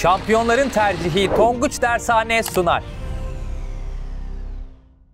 Şampiyonların tercihi Tonguç Dershane sunar.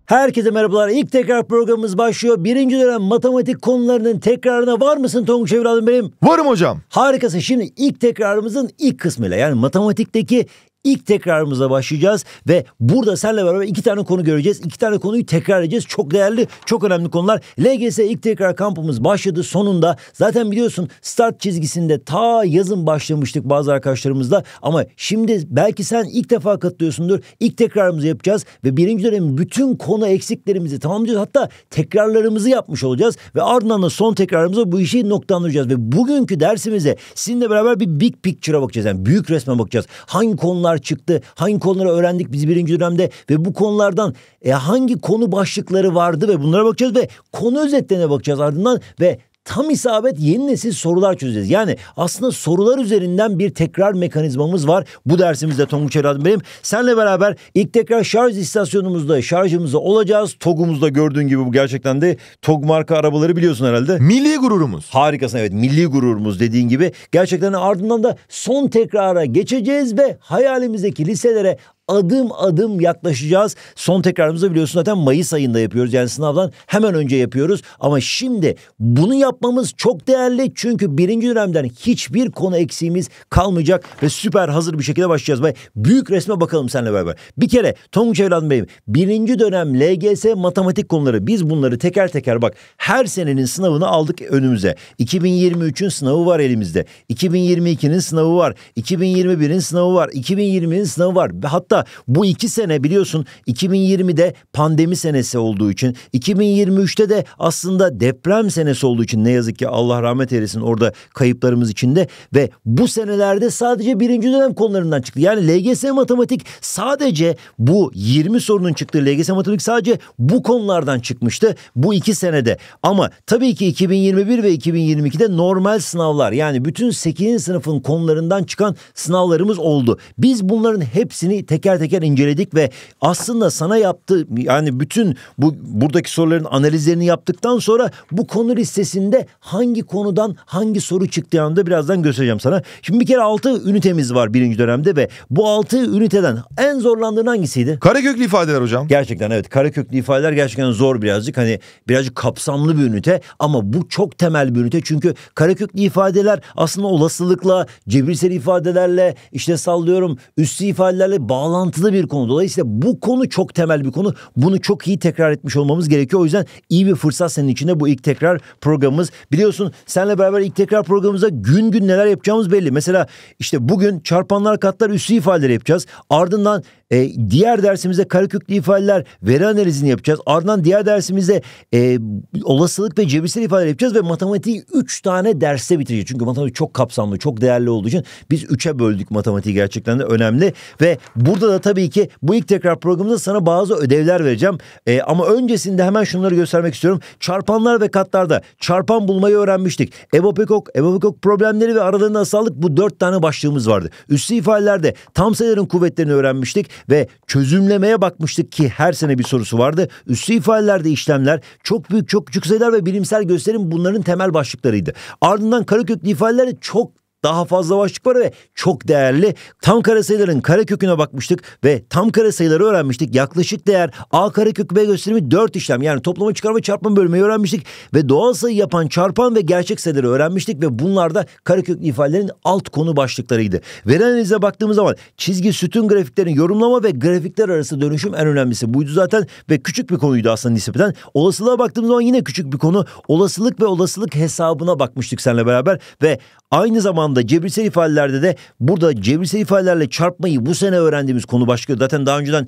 Herkese merhabalar. İlk tekrar programımız başlıyor. Birinci dönem matematik konularının tekrarına var mısın Tonguç evladım benim? Varım hocam. Harikası. Şimdi ilk tekrarımızın ilk kısmıyla yani matematikteki İlk tekrarımızla başlayacağız ve burada senle beraber iki tane konu göreceğiz. İki tane konuyu tekrar edeceğiz. Çok değerli, çok önemli konular. LGS ilk tekrar kampımız başladı sonunda. Zaten biliyorsun start çizgisinde ta yazın başlamıştık bazı arkadaşlarımızla. Ama şimdi belki sen ilk defa katılıyorsundur. İlk tekrarımızı yapacağız ve birinci dönemin bütün konu eksiklerimizi tamamlayacağız. Hatta tekrarlarımızı yapmış olacağız ve ardından da son tekrarımızı bu işi noktalandıracağız. Ve bugünkü dersimize sizinle beraber bir big picture'a bakacağız. Yani büyük resme bakacağız. Hangi konular konular çıktı? Hangi konuları öğrendik biz birinci dönemde? Ve bu konulardan e, hangi konu başlıkları vardı ve bunlara bakacağız ve konu özetlerine bakacağız ardından ve tam isabet yeni nesil sorular çözeceğiz. Yani aslında sorular üzerinden bir tekrar mekanizmamız var. Bu dersimizde Tonguç Erhan benim. Senle beraber ilk tekrar şarj istasyonumuzda şarjımızda olacağız. Togumuzda gördüğün gibi bu gerçekten de Tog marka arabaları biliyorsun herhalde. Milli gururumuz. Harikasın evet milli gururumuz dediğin gibi. Gerçekten ardından da son tekrara geçeceğiz ve hayalimizdeki liselere adım adım yaklaşacağız. Son tekrarımızı biliyorsun zaten Mayıs ayında yapıyoruz. Yani sınavdan hemen önce yapıyoruz. Ama şimdi bunu yapmamız çok değerli. Çünkü birinci dönemden hiçbir konu eksiğimiz kalmayacak. Ve süper hazır bir şekilde başlayacağız. Bay, büyük resme bakalım seninle beraber. Bir kere Tonguç evladım Beyim, Birinci dönem LGS matematik konuları. Biz bunları teker teker bak her senenin sınavını aldık önümüze. 2023'ün sınavı var elimizde. 2022'nin sınavı var. 2021'in sınavı var. 2020'nin sınavı var. Hatta Hatta bu iki sene biliyorsun 2020'de pandemi senesi olduğu için 2023'te de aslında deprem senesi olduğu için ne yazık ki Allah rahmet eylesin orada kayıplarımız içinde ve bu senelerde sadece birinci dönem konularından çıktı. Yani LGS matematik sadece bu 20 sorunun çıktığı LGS matematik sadece bu konulardan çıkmıştı bu iki senede. Ama tabii ki 2021 ve 2022'de normal sınavlar yani bütün 8. sınıfın konularından çıkan sınavlarımız oldu. Biz bunların hepsini teker teker teker inceledik ve aslında sana yaptığı yani bütün bu buradaki soruların analizlerini yaptıktan sonra bu konu listesinde hangi konudan hangi soru çıktığını da birazdan göstereceğim sana. Şimdi bir kere altı ünitemiz var birinci dönemde ve bu altı üniteden en zorlandığın hangisiydi? Karaköklü ifadeler hocam. Gerçekten evet karaköklü ifadeler gerçekten zor birazcık hani birazcık kapsamlı bir ünite ama bu çok temel bir ünite çünkü karaköklü ifadeler aslında olasılıkla cebirsel ifadelerle işte sallıyorum üstü ifadelerle bağlan bağlantılı bir konu. Dolayısıyla bu konu çok temel bir konu. Bunu çok iyi tekrar etmiş olmamız gerekiyor. O yüzden iyi bir fırsat senin içinde bu ilk tekrar programımız. Biliyorsun senle beraber ilk tekrar programımıza gün gün neler yapacağımız belli. Mesela işte bugün çarpanlar katlar üstü ifadeleri yapacağız. Ardından e, diğer dersimizde kareköklü ifadeler veri analizini yapacağız. Ardından diğer dersimizde e, olasılık ve cebirsel ifadeler yapacağız ve matematiği 3 tane derste bitireceğiz. Çünkü matematik çok kapsamlı, çok değerli olduğu için biz 3'e böldük matematiği gerçekten de önemli. Ve burada da tabii ki bu ilk tekrar programında sana bazı ödevler vereceğim. E, ama öncesinde hemen şunları göstermek istiyorum. Çarpanlar ve katlarda çarpan bulmayı öğrenmiştik. Ebopekok, Ebopekok problemleri ve aralarında asallık bu dört tane başlığımız vardı. Üssü ifadelerde tam sayıların kuvvetlerini öğrenmiştik ve çözümlemeye bakmıştık ki her sene bir sorusu vardı. Üstü ifadelerde işlemler çok büyük çok küçük sayılar ve bilimsel gösterim bunların temel başlıklarıydı. Ardından karaköklü ifadelerle çok daha fazla başlık var ve çok değerli. Tam kare sayıların kare köküne bakmıştık ve tam kare sayıları öğrenmiştik. Yaklaşık değer A kare kök B gösterimi 4 işlem yani toplama çıkarma çarpma bölmeyi öğrenmiştik. Ve doğal sayı yapan çarpan ve gerçek sayıları öğrenmiştik ve bunlar da kare köklü ifadelerin alt konu başlıklarıydı. Veri analize baktığımız zaman çizgi sütun grafiklerin yorumlama ve grafikler arası dönüşüm en önemlisi buydu zaten ve küçük bir konuydu aslında nispeten. Olasılığa baktığımız zaman yine küçük bir konu olasılık ve olasılık hesabına bakmıştık seninle beraber ve Aynı zamanda cebirsel ifadelerde de burada cebirsel ifadelerle çarpmayı bu sene öğrendiğimiz konu başka. Zaten daha önceden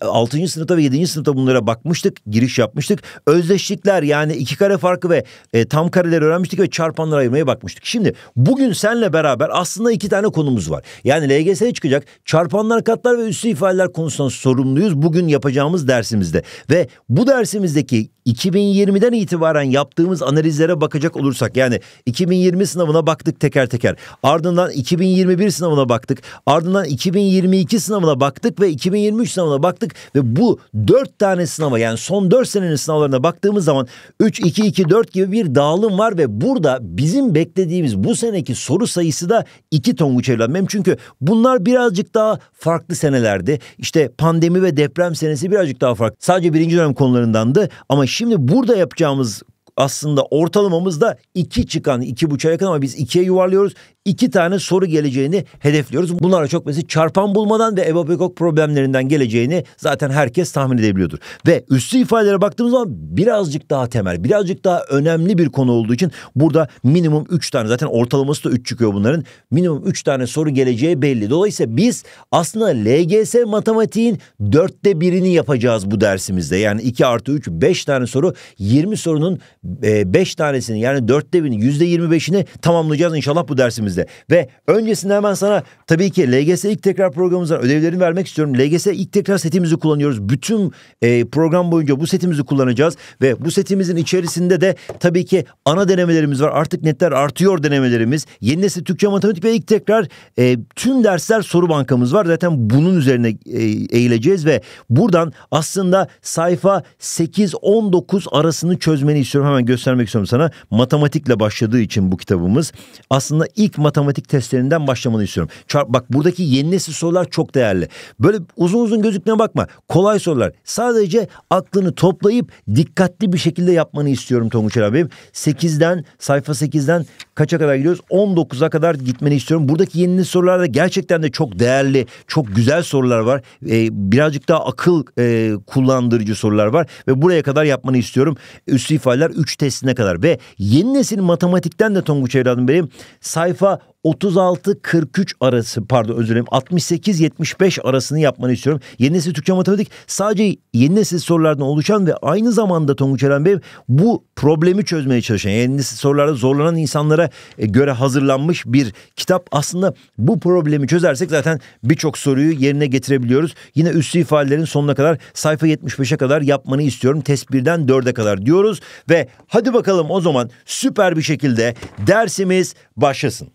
6. sınıfta ve 7. sınıfta bunlara bakmıştık, giriş yapmıştık. Özdeşlikler yani iki kare farkı ve e, tam kareleri öğrenmiştik ve çarpanları ayırmaya bakmıştık. Şimdi bugün senle beraber aslında iki tane konumuz var. Yani LGS'ye çıkacak çarpanlar, katlar ve üstü ifadeler konusundan sorumluyuz bugün yapacağımız dersimizde. Ve bu dersimizdeki 2020'den itibaren yaptığımız analizlere bakacak olursak yani 2020 sınavına baktık baktık teker teker. Ardından 2021 sınavına baktık. Ardından 2022 sınavına baktık ve 2023 sınavına baktık ve bu dört tane sınava yani son dört senenin sınavlarına baktığımız zaman 3 2 2 4 gibi bir dağılım var ve burada bizim beklediğimiz bu seneki soru sayısı da 2 tonguç evlenmem. Çünkü bunlar birazcık daha farklı senelerdi. İşte pandemi ve deprem senesi birazcık daha farklı. Sadece birinci dönem konularındandı ama şimdi burada yapacağımız aslında ortalamamız da 2 çıkan 2.5'a yakın ama biz 2'ye yuvarlıyoruz iki tane soru geleceğini hedefliyoruz. Bunlarla çok basit çarpan bulmadan ve ebapekok problemlerinden geleceğini zaten herkes tahmin edebiliyordur. Ve üstü ifadelere baktığımız zaman birazcık daha temel, birazcık daha önemli bir konu olduğu için burada minimum üç tane zaten ortalaması da üç çıkıyor bunların. Minimum üç tane soru geleceği belli. Dolayısıyla biz aslında LGS matematiğin dörtte birini yapacağız bu dersimizde. Yani iki artı üç beş tane soru 20 sorunun e, beş tanesini yani dörtte birini yüzde yirmi beşini tamamlayacağız inşallah bu dersimizde elimizde. Ve öncesinde hemen sana tabii ki LGS ilk tekrar programımızdan ödevlerini vermek istiyorum. LGS ilk tekrar setimizi kullanıyoruz. Bütün e, program boyunca bu setimizi kullanacağız. Ve bu setimizin içerisinde de tabii ki ana denemelerimiz var. Artık netler artıyor denemelerimiz. Yeni nesil Türkçe matematik ve ilk tekrar e, tüm dersler soru bankamız var. Zaten bunun üzerine e, eğileceğiz ve buradan aslında sayfa 8-19 arasını çözmeni istiyorum. Hemen göstermek istiyorum sana. Matematikle başladığı için bu kitabımız aslında ilk matematik testlerinden başlamanı istiyorum. Çarp, bak buradaki yeni nesil sorular çok değerli. Böyle uzun uzun gözükmeye bakma. Kolay sorular. Sadece aklını toplayıp dikkatli bir şekilde yapmanı istiyorum Tonguç Abim. 8'den sayfa 8'den Kaça kadar gidiyoruz? 19'a kadar gitmeni istiyorum. Buradaki yeni sorularda gerçekten de çok değerli, çok güzel sorular var. Ee, birazcık daha akıl e, kullandırıcı sorular var. Ve buraya kadar yapmanı istiyorum. Üstü ifadeler 3 testine kadar. Ve yeni nesil matematikten de Tonguç evladım benim sayfa 36-43 arası pardon özür dilerim 68-75 arasını yapmanı istiyorum. Yeni nesil Türkçe matematik sadece yeni nesil sorulardan oluşan ve aynı zamanda Tonguç Eren Bey bu problemi çözmeye çalışan yeni nesil sorularda zorlanan insanlara e, göre hazırlanmış bir kitap. Aslında bu problemi çözersek zaten birçok soruyu yerine getirebiliyoruz. Yine üslü ifadelerin sonuna kadar sayfa 75'e kadar yapmanı istiyorum. Test 1'den 4'e kadar diyoruz ve hadi bakalım o zaman süper bir şekilde dersimiz başlasın.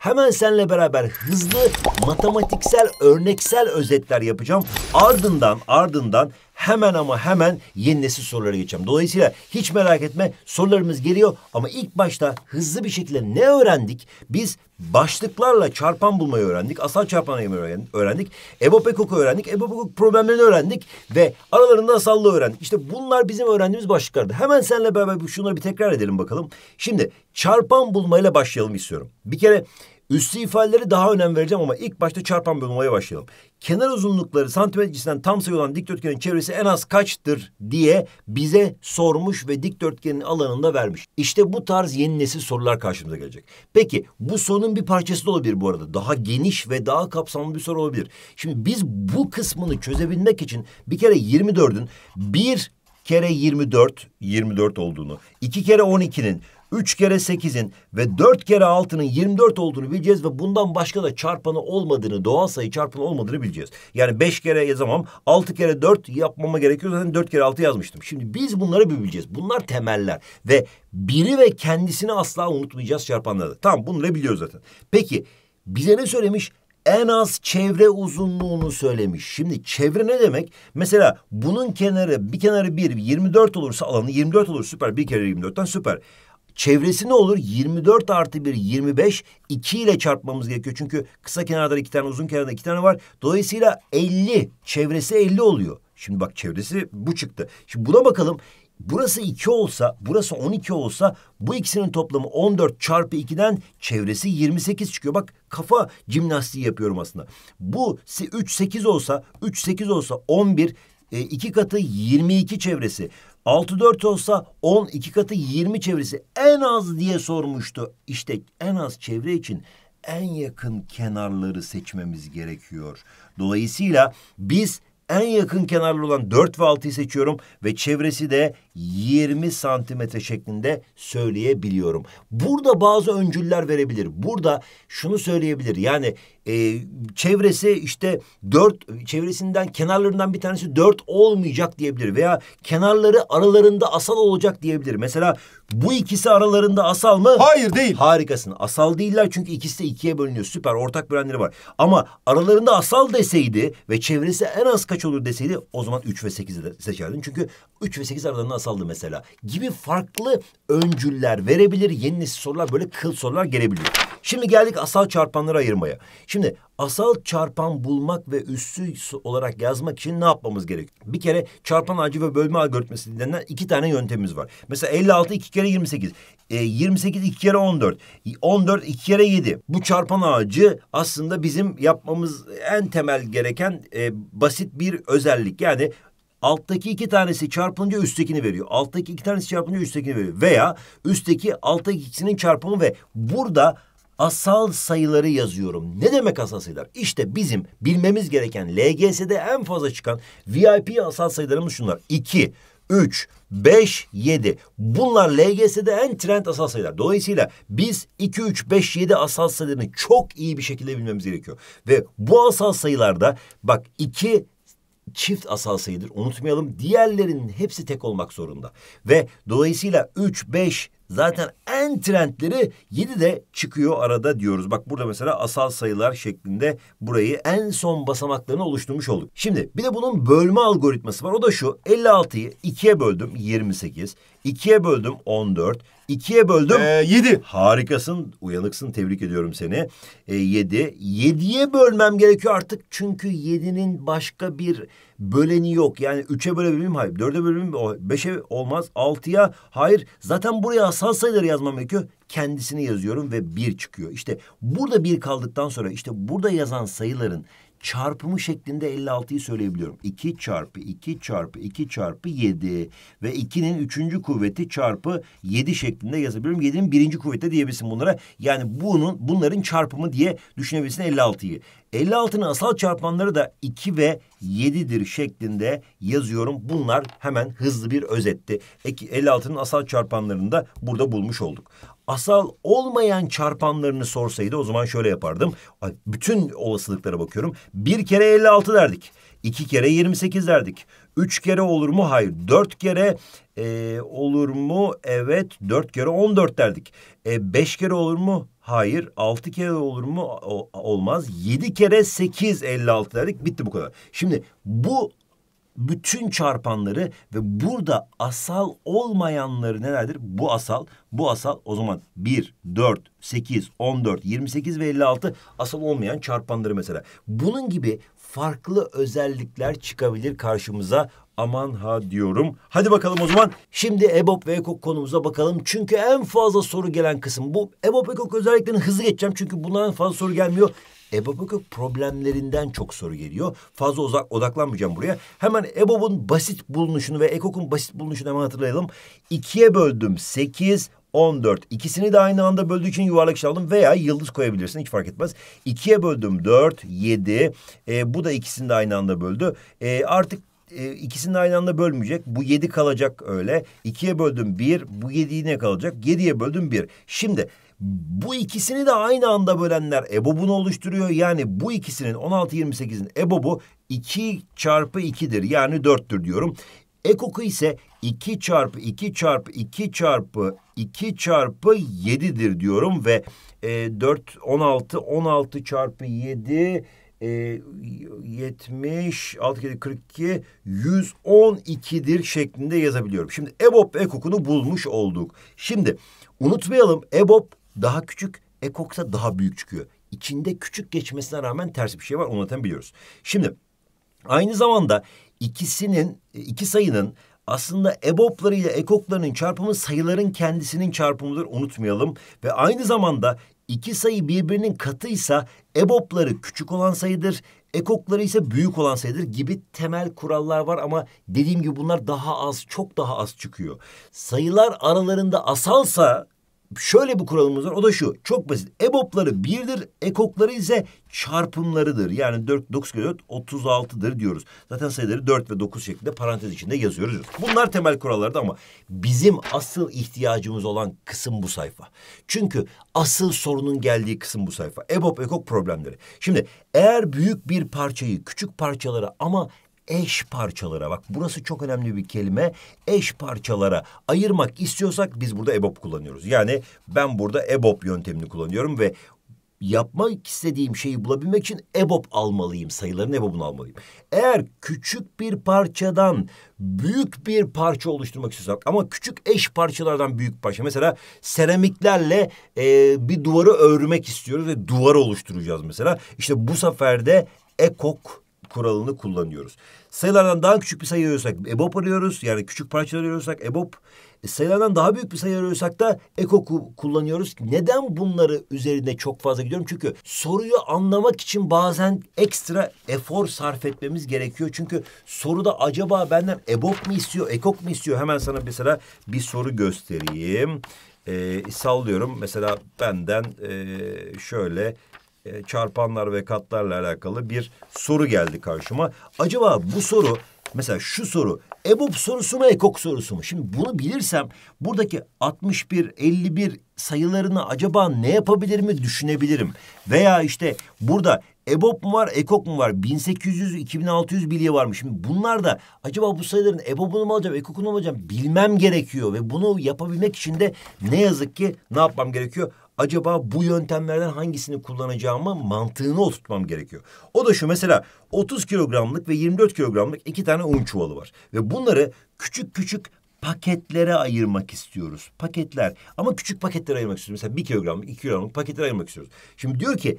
Hemen seninle beraber hızlı matematiksel örneksel özetler yapacağım. Ardından ardından hemen ama hemen yeni nesil sorulara geçeceğim. Dolayısıyla hiç merak etme sorularımız geliyor ama ilk başta hızlı bir şekilde ne öğrendik? Biz başlıklarla çarpan bulmayı öğrendik. Asal çarpanayımı öğrendik. Ebopekok'u öğrendik. Ebopekok problemlerini öğrendik ve aralarında asallığı öğrendik. İşte bunlar bizim öğrendiğimiz başlıklardı. Hemen seninle beraber şunları bir tekrar edelim bakalım. Şimdi çarpan bulmayla başlayalım istiyorum. Bir kere Üstü ifadeleri daha önem vereceğim ama ilk başta çarpan bölümeye başlayalım. Kenar uzunlukları santimetre tam sayı olan dikdörtgenin çevresi en az kaçtır diye bize sormuş ve dikdörtgenin alanında vermiş. İşte bu tarz yeni nesil sorular karşımıza gelecek. Peki bu sorunun bir parçası da olabilir bu arada. Daha geniş ve daha kapsamlı bir soru olabilir. Şimdi biz bu kısmını çözebilmek için bir kere 24'ün bir kere 24, 24 olduğunu, iki kere 12'nin, 3 kere 8'in ve 4 kere 6'nın 24 olduğunu bileceğiz ve bundan başka da çarpanı olmadığını, doğal sayı çarpanı olmadığını bileceğiz. Yani 5 kere yazamam, 6 kere 4 yapmama gerekiyor. Zaten 4 kere 6 yazmıştım. Şimdi biz bunları bir bileceğiz. Bunlar temeller ve biri ve kendisini asla unutmayacağız çarpanları. Tamam bunları biliyoruz zaten. Peki bize ne söylemiş? en az çevre uzunluğunu söylemiş. Şimdi çevre ne demek? Mesela bunun kenarı bir kenarı bir 24 olursa alanı 24 olur süper. Bir kere 24'ten süper. Çevresi ne olur? 24 artı 1 25 2 ile çarpmamız gerekiyor. Çünkü kısa kenarda iki tane uzun kenarda iki tane var. Dolayısıyla 50 çevresi 50 oluyor. Şimdi bak çevresi bu çıktı. Şimdi buna bakalım. Burası 2 olsa, burası 12 olsa bu ikisinin toplamı 14 çarpı 2'den çevresi 28 çıkıyor. Bak kafa cimnastiği yapıyorum aslında. Bu 3 8 olsa, 3 8 olsa 11 e, iki katı 22 çevresi. 6-4 olsa 12 katı 20 çevresi en az diye sormuştu. İşte en az çevre için en yakın kenarları seçmemiz gerekiyor. Dolayısıyla biz en yakın kenarlı olan 4 ve 6'yı seçiyorum ve çevresi de 20 santimetre şeklinde söyleyebiliyorum. Burada bazı öncüller verebilir. Burada şunu söyleyebilir. Yani e, çevresi işte 4 çevresinden kenarlarından bir tanesi 4 olmayacak diyebilir veya kenarları aralarında asal olacak diyebilir. Mesela bu ikisi aralarında asal mı? Hayır değil. Harikasın. Asal değiller çünkü ikisi de ikiye bölünüyor. Süper ortak bölenleri var. Ama aralarında asal deseydi ve çevresi en az kaç olur deseydi o zaman 3 ve 8'i seçerdin. Çünkü 3 ve 8 aralarında asaldı mesela. Gibi farklı öncüller verebilir. Yeni nesil sorular böyle kıl sorular gelebiliyor. Şimdi geldik asal çarpanları ayırmaya. Şimdi asal çarpan bulmak ve üssü olarak yazmak için ne yapmamız gerek? Bir kere çarpan acı ve bölme algoritması denilen iki tane yöntemimiz var. Mesela 56 iki kere 28. E, 28 iki kere 14. 14 iki kere 7. Bu çarpan ağacı aslında bizim yapmamız en temel gereken e, basit bir özellik. Yani alttaki iki tanesi çarpınca üsttekini veriyor. Alttaki iki tanesi çarpınca üsttekini veriyor. Veya üstteki alttaki ikisinin çarpımı ve burada asal sayıları yazıyorum. Ne demek asal sayılar? İşte bizim bilmemiz gereken LGS'de en fazla çıkan VIP asal sayılarımız şunlar. 2, 3, 5, 7. Bunlar LGS'de en trend asal sayılar. Dolayısıyla biz 2, 3, 5, 7 asal sayılarını çok iyi bir şekilde bilmemiz gerekiyor. Ve bu asal sayılarda bak 2 çift asal sayıdır. Unutmayalım diğerlerinin hepsi tek olmak zorunda. Ve dolayısıyla 3, 5, Zaten en trendleri 7 de çıkıyor arada diyoruz. Bak burada mesela asal sayılar şeklinde burayı en son basamaklarını oluşturmuş olduk. Şimdi bir de bunun bölme algoritması var. O da şu 56'yı 2'ye böldüm 28. 2'ye böldüm 14. 2'ye böldüm. Ee, 7. Harikasın. Uyanıksın. Tebrik ediyorum seni. Ee, 7. 7'ye bölmem gerekiyor artık. Çünkü 7'nin başka bir böleni yok. Yani üçe bölebilir Hayır. Dörde bölebilir miyim? Beşe olmaz. Altıya hayır. Zaten buraya asal sayıları yazmam gerekiyor. Kendisini yazıyorum ve bir çıkıyor. İşte burada bir kaldıktan sonra işte burada yazan sayıların çarpımı şeklinde 56'yı söyleyebiliyorum. 2 çarpı 2 çarpı 2 çarpı 7 ve 2'nin üçüncü kuvveti çarpı 7 şeklinde yazabiliyorum. 7'nin birinci kuvveti diyebilsin bunlara. Yani bunun bunların çarpımı diye düşünebilirsin 56'yı. 56'nın asal çarpanları da 2 ve 7'dir şeklinde yazıyorum. Bunlar hemen hızlı bir özetti. 56'nın asal çarpanlarını da burada bulmuş olduk asal olmayan çarpanlarını sorsaydı o zaman şöyle yapardım. Bütün olasılıklara bakıyorum. Bir kere 56 derdik. İki kere 28 derdik. Üç kere olur mu? Hayır. Dört kere e, olur mu? Evet. Dört kere 14 derdik. E, beş kere olur mu? Hayır. Altı kere olur mu? O, olmaz. Yedi kere sekiz elli altı derdik. Bitti bu kadar. Şimdi bu bütün çarpanları ve burada asal olmayanları nelerdir? Bu asal, bu asal o zaman 1, 4, 8, 14, 28 ve 56 asal olmayan çarpanları mesela. Bunun gibi farklı özellikler çıkabilir karşımıza. Aman ha diyorum. Hadi bakalım o zaman şimdi EBOB ve EKOK konumuza bakalım. Çünkü en fazla soru gelen kısım bu. EBOB ve EKOK özelliklerini hızlı geçeceğim. Çünkü bundan fazla soru gelmiyor. EBOB'un problemlerinden çok soru geliyor. Fazla uzak odaklanmayacağım buraya. Hemen EBOB'un basit bulunuşunu ve EKOK'un basit bulunuşunu hemen hatırlayalım. İkiye böldüm sekiz, 14. İkisini de aynı anda böldüğü için yuvarlak işaret aldım veya yıldız koyabilirsin hiç fark etmez. 2'ye böldüm 4, 7. E, bu da ikisini de aynı anda böldü. E, artık e, ikisini de aynı anda bölmeyecek. Bu yedi kalacak öyle. İkiye böldüm bir, bu yedi yine kalacak. Yediye böldüm bir. Şimdi bu ikisini de aynı anda bölenler EBOB'unu oluşturuyor. Yani bu ikisinin 16-28'in EBOB'u 2 çarpı 2'dir yani 4'tür diyorum. Ekoku ise 2 çarpı 2 çarpı 2 çarpı 2 çarpı 7'dir diyorum ve e, 4, 16, 16 çarpı 7 e, 70, 6 kere 42, 112'dir şeklinde yazabiliyorum. Şimdi EBOB ve ekokunu bulmuş olduk. Şimdi unutmayalım EBOB daha küçük Ekok'ta daha büyük çıkıyor. İçinde küçük geçmesine rağmen ters bir şey var onu zaten biliyoruz. Şimdi aynı zamanda ikisinin iki sayının aslında EBOB'ları ile ekoklarının çarpımı sayıların kendisinin çarpımıdır unutmayalım. Ve aynı zamanda iki sayı birbirinin katıysa EBOB'ları küçük olan sayıdır. Ekokları ise büyük olan sayıdır gibi temel kurallar var ama dediğim gibi bunlar daha az çok daha az çıkıyor. Sayılar aralarında asalsa şöyle bir kuralımız var. O da şu. Çok basit. EBOB'ları birdir. EKOK'ları ise çarpımlarıdır. Yani 4, 9 kere 4, 36'dır diyoruz. Zaten sayıları 4 ve 9 şeklinde parantez içinde yazıyoruz. Bunlar temel kurallardı ama bizim asıl ihtiyacımız olan kısım bu sayfa. Çünkü asıl sorunun geldiği kısım bu sayfa. EBOB, EKOK problemleri. Şimdi eğer büyük bir parçayı küçük parçalara ama eş parçalara bak burası çok önemli bir kelime eş parçalara ayırmak istiyorsak biz burada EBOB kullanıyoruz. Yani ben burada EBOB yöntemini kullanıyorum ve yapmak istediğim şeyi bulabilmek için EBOB almalıyım. Sayıların EBOB'unu almalıyım. Eğer küçük bir parçadan büyük bir parça oluşturmak istiyorsak ama küçük eş parçalardan büyük parça. Mesela seramiklerle e, bir duvarı örmek istiyoruz ve duvar oluşturacağız mesela. İşte bu sefer de EKOK kuralını kullanıyoruz sayılardan daha küçük bir sayı arıyorsak EBOB arıyoruz. Yani küçük parçalar arıyorsak EBOB. E, sayılardan daha büyük bir sayı arıyorsak da EKOK'u kullanıyoruz. Neden bunları üzerinde çok fazla gidiyorum? Çünkü soruyu anlamak için bazen ekstra efor sarf etmemiz gerekiyor. Çünkü soruda acaba benden EBOB mu istiyor, EKOK mu istiyor? Hemen sana mesela bir soru göstereyim. E, sallıyorum. Mesela benden e, şöyle e, çarpanlar ve katlarla alakalı bir soru geldi karşıma. Acaba bu soru mesela şu soru EBOB sorusu mu EKOK sorusu mu? Şimdi bunu bilirsem buradaki 61, 51 sayılarını acaba ne yapabilir mi düşünebilirim. Veya işte burada EBOB mu var, EKOK mu var? 1800, 2600 bilye varmış. Şimdi bunlar da acaba bu sayıların EBOB'unu mu alacağım, EKOK'unu mu alacağım bilmem gerekiyor. Ve bunu yapabilmek için de ne yazık ki ne yapmam gerekiyor? acaba bu yöntemlerden hangisini kullanacağıma mantığını oturtmam gerekiyor. O da şu mesela 30 kilogramlık ve 24 kilogramlık iki tane un çuvalı var. Ve bunları küçük küçük paketlere ayırmak istiyoruz. Paketler ama küçük paketlere ayırmak istiyoruz. Mesela bir kilogramlık, iki kilogramlık paketlere ayırmak istiyoruz. Şimdi diyor ki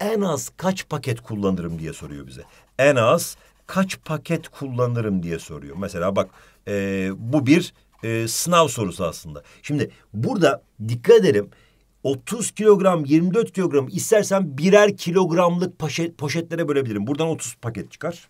en az kaç paket kullanırım diye soruyor bize. En az kaç paket kullanırım diye soruyor. Mesela bak e, bu bir e, sınav sorusu aslında. Şimdi burada dikkat edelim 30 kilogram, 24 kilogram istersen birer kilogramlık poşet, poşetlere bölebilirim. Buradan 30 paket çıkar.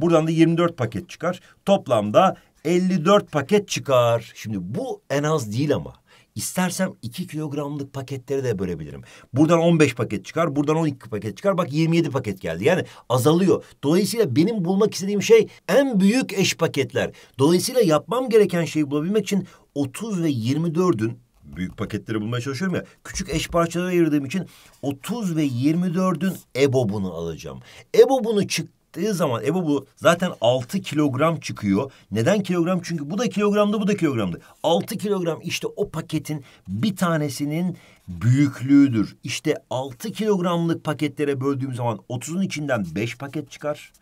Buradan da 24 paket çıkar. Toplamda 54 paket çıkar. Şimdi bu en az değil ama. İstersem iki kilogramlık paketleri de bölebilirim. Buradan 15 paket çıkar, buradan 12 paket çıkar. Bak 27 paket geldi. Yani azalıyor. Dolayısıyla benim bulmak istediğim şey en büyük eş paketler. Dolayısıyla yapmam gereken şeyi bulabilmek için 30 ve 24'ün büyük paketleri bulmaya çalışıyorum ya. Küçük eş parçalara ayırdığım için 30 ve 24'ün EBOB'unu alacağım. EBOB'unu çıktığı zaman EBOB'u zaten 6 kilogram çıkıyor. Neden kilogram? Çünkü bu da kilogramdı, bu da kilogramdı. 6 kilogram işte o paketin bir tanesinin büyüklüğüdür. İşte 6 kilogramlık paketlere böldüğüm zaman 30'un içinden 5 paket çıkar.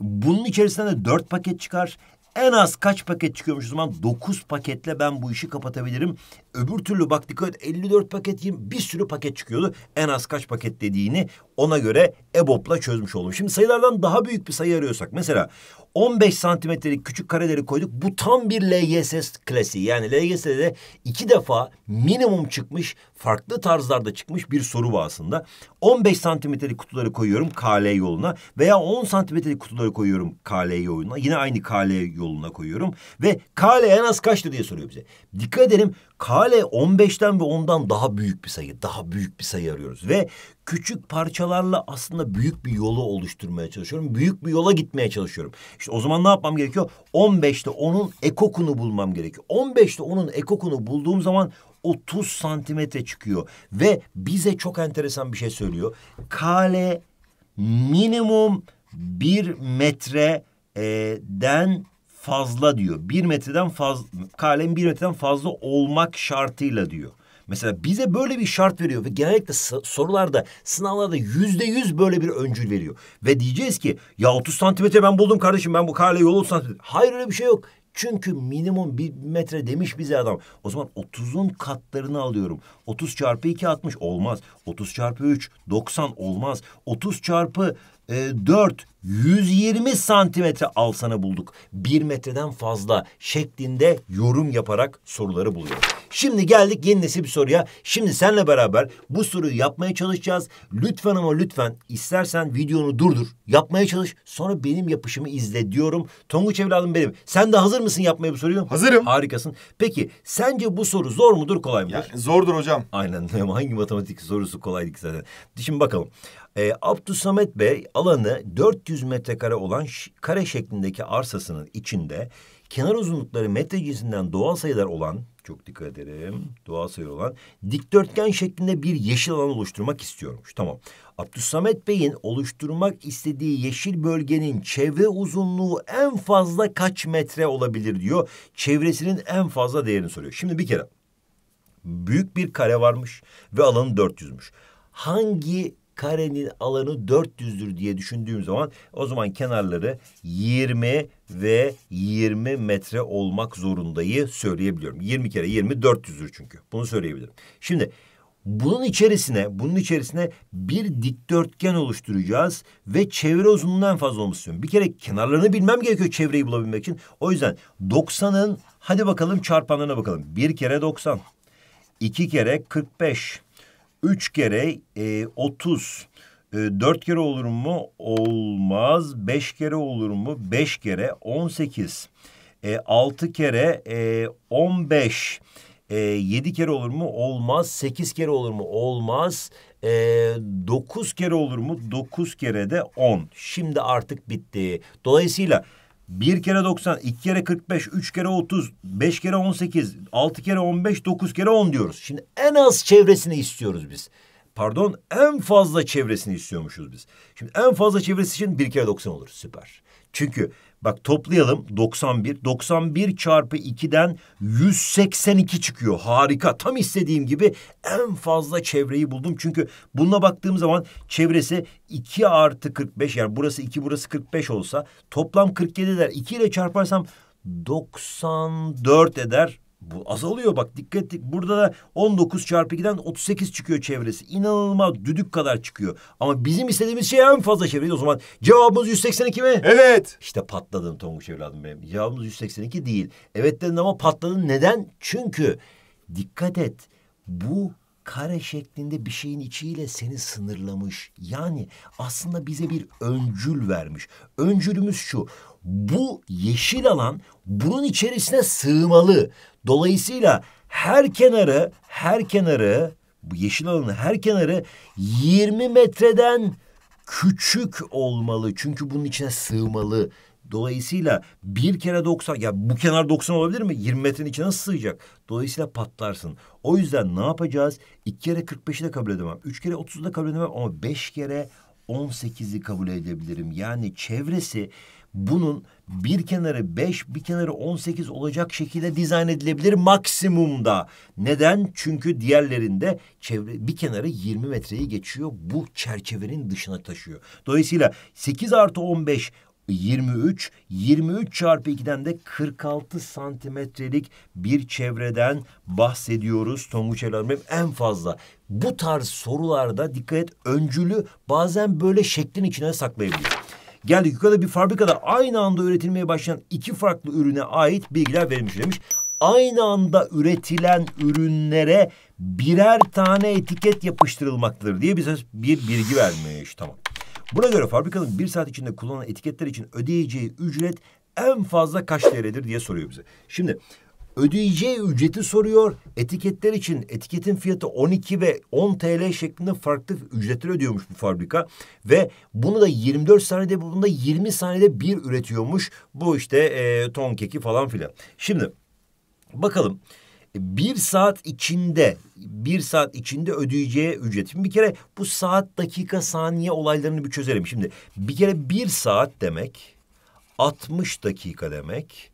Bunun içerisinden de 4 paket çıkar en az kaç paket çıkıyormuş o zaman? Dokuz paketle ben bu işi kapatabilirim. Öbür türlü bak dikkat 54 paket 20 bir sürü paket çıkıyordu. En az kaç paket dediğini ona göre EBOB'la çözmüş oldum. Şimdi sayılardan daha büyük bir sayı arıyorsak mesela 15 santimetrelik küçük kareleri koyduk. Bu tam bir LGS klasiği. Yani LGS'de iki defa minimum çıkmış, farklı tarzlarda çıkmış bir soru bu aslında. 15 santimetrelik kutuları koyuyorum KL yoluna veya 10 santimetrelik kutuları koyuyorum KL yoluna. Yine aynı KL yoluna koyuyorum ve KL en az kaçtı diye soruyor bize. Dikkat edelim KL Hale 15'ten ve 10'dan daha büyük bir sayı, daha büyük bir sayı arıyoruz. Ve küçük parçalarla aslında büyük bir yolu oluşturmaya çalışıyorum. Büyük bir yola gitmeye çalışıyorum. İşte o zaman ne yapmam gerekiyor? 15'te 10'un ekokunu bulmam gerekiyor. 15'te 10'un ekokunu bulduğum zaman 30 santimetre çıkıyor. Ve bize çok enteresan bir şey söylüyor. Kale minimum bir metreden e, fazla diyor. Bir metreden fazla kalem bir metreden fazla olmak şartıyla diyor. Mesela bize böyle bir şart veriyor ve genellikle sorularda sınavlarda yüzde yüz böyle bir öncül veriyor. Ve diyeceğiz ki ya 30 santimetre ben buldum kardeşim ben bu kale yolu santimetre. Hayır öyle bir şey yok. Çünkü minimum bir metre demiş bize adam. O zaman 30'un katlarını alıyorum. 30 çarpı 2 60 olmaz. 30 çarpı 3 90 olmaz. 30 çarpı e, 4 120 santimetre alsana bulduk. Bir metreden fazla şeklinde yorum yaparak soruları buluyor. Şimdi geldik yeni nesil bir soruya. Şimdi seninle beraber bu soruyu yapmaya çalışacağız. Lütfen ama lütfen istersen videonu durdur. Yapmaya çalış. Sonra benim yapışımı izle diyorum. Tonguç evladım benim. Sen de hazır mısın yapmaya bu soruyu? Hazırım. Harikasın. Peki sence bu soru zor mudur kolay mıdır? Ya, zordur hocam. Aynen. Hangi matematik sorusu kolaydı ki zaten. Şimdi bakalım. E, Abdüsamet Bey alanı 400 metrekare olan kare şeklindeki arsasının içinde kenar uzunlukları metre cinsinden doğal sayılar olan çok dikkat ederim doğal sayı olan dikdörtgen şeklinde bir yeşil alan oluşturmak istiyormuş. Tamam. Abdusamet Bey'in oluşturmak istediği yeşil bölgenin çevre uzunluğu en fazla kaç metre olabilir diyor. Çevresinin en fazla değerini soruyor. Şimdi bir kere büyük bir kare varmış ve alanı 400'müş. Hangi Karenin alanı 400'dür diye düşündüğüm zaman o zaman kenarları 20 ve 20 metre olmak zorundayı söyleyebiliyorum. 20 kere 20 400'dür çünkü. Bunu söyleyebilirim. Şimdi bunun içerisine, bunun içerisine bir dikdörtgen oluşturacağız ve çevre uzunluğundan fazla olması istiyorum. Bir kere kenarlarını bilmem gerekiyor çevreyi bulabilmek için. O yüzden 90'ın hadi bakalım çarpanlarına bakalım. Bir kere 90, iki kere 45, 3 kere e, 30 e, 4 kere olur mu? Olmaz. 5 kere olur mu? 5 kere 18. E, 6 kere e, 15. E, 7 kere olur mu? Olmaz. 8 kere olur mu? Olmaz. E, 9 kere olur mu? 9 kere de 10. Şimdi artık bitti. Dolayısıyla 1 kere 90, 2 kere 45, 3 kere 30, 5 kere 18, 6 kere 15, 9 kere 10 diyoruz. Şimdi en az çevresini istiyoruz biz. Pardon en fazla çevresini istiyormuşuz biz. Şimdi en fazla çevresi için 1 kere 90 olur süper. Çünkü bak toplayalım 91. 91 çarpı 2'den 182 çıkıyor. Harika. Tam istediğim gibi en fazla çevreyi buldum. Çünkü bununla baktığım zaman çevresi 2 artı 45 yani burası 2 burası 45 olsa toplam 47 eder. 2 ile çarparsam 94 eder. Bu azalıyor bak dikkat et. Burada da 19 çarpı 2'den 38 çıkıyor çevresi. İnanılmaz düdük kadar çıkıyor. Ama bizim istediğimiz şey en fazla çevresi. O zaman cevabımız 182 mi? Evet. İşte patladın Tonguç evladım benim. Cevabımız 182 değil. Evet dedin ama patladın. Neden? Çünkü dikkat et. Bu kare şeklinde bir şeyin içiyle seni sınırlamış. Yani aslında bize bir öncül vermiş. Öncülümüz şu. Bu yeşil alan bunun içerisine sığmalı. Dolayısıyla her kenarı, her kenarı, bu yeşil alanın her kenarı 20 metreden küçük olmalı. Çünkü bunun içine sığmalı. Dolayısıyla bir kere 90 ya bu kenar 90 olabilir mi? 20 metrenin içine nasıl sığacak? Dolayısıyla patlarsın. O yüzden ne yapacağız? İki kere 45'i de kabul edemem. Üç kere 30'u da kabul edemem ama beş kere 18'i kabul edebilirim. Yani çevresi bunun bir kenarı 5, bir kenarı 18 olacak şekilde dizayn edilebilir maksimumda. Neden? Çünkü diğerlerinde çevre, bir kenarı 20 metreyi geçiyor. Bu çerçevenin dışına taşıyor. Dolayısıyla 8 artı 15, 23, 23 çarpı 2'den de 46 santimetrelik bir çevreden bahsediyoruz Tonguç Hanım en fazla. Bu tarz sorularda dikkat et öncülü bazen böyle şeklin içine saklayabiliyor. Geldik yukarıda bir fabrikada aynı anda üretilmeye başlayan iki farklı ürüne ait bilgiler verilmiş demiş. Aynı anda üretilen ürünlere birer tane etiket yapıştırılmaktadır diye bize bir bilgi vermiş. Tamam. Buna göre fabrikanın bir saat içinde kullanılan etiketler için ödeyeceği ücret en fazla kaç liradır diye soruyor bize. Şimdi ödeyeceği ücreti soruyor. Etiketler için etiketin fiyatı 12 ve 10 TL şeklinde farklı ücretler ödüyormuş bu fabrika. Ve bunu da 24 saniyede bunu da 20 saniyede bir üretiyormuş. Bu işte e, ton keki falan filan. Şimdi bakalım bir saat içinde bir saat içinde ödeyeceği ücret. Şimdi bir kere bu saat dakika saniye olaylarını bir çözelim. Şimdi bir kere bir saat demek 60 dakika demek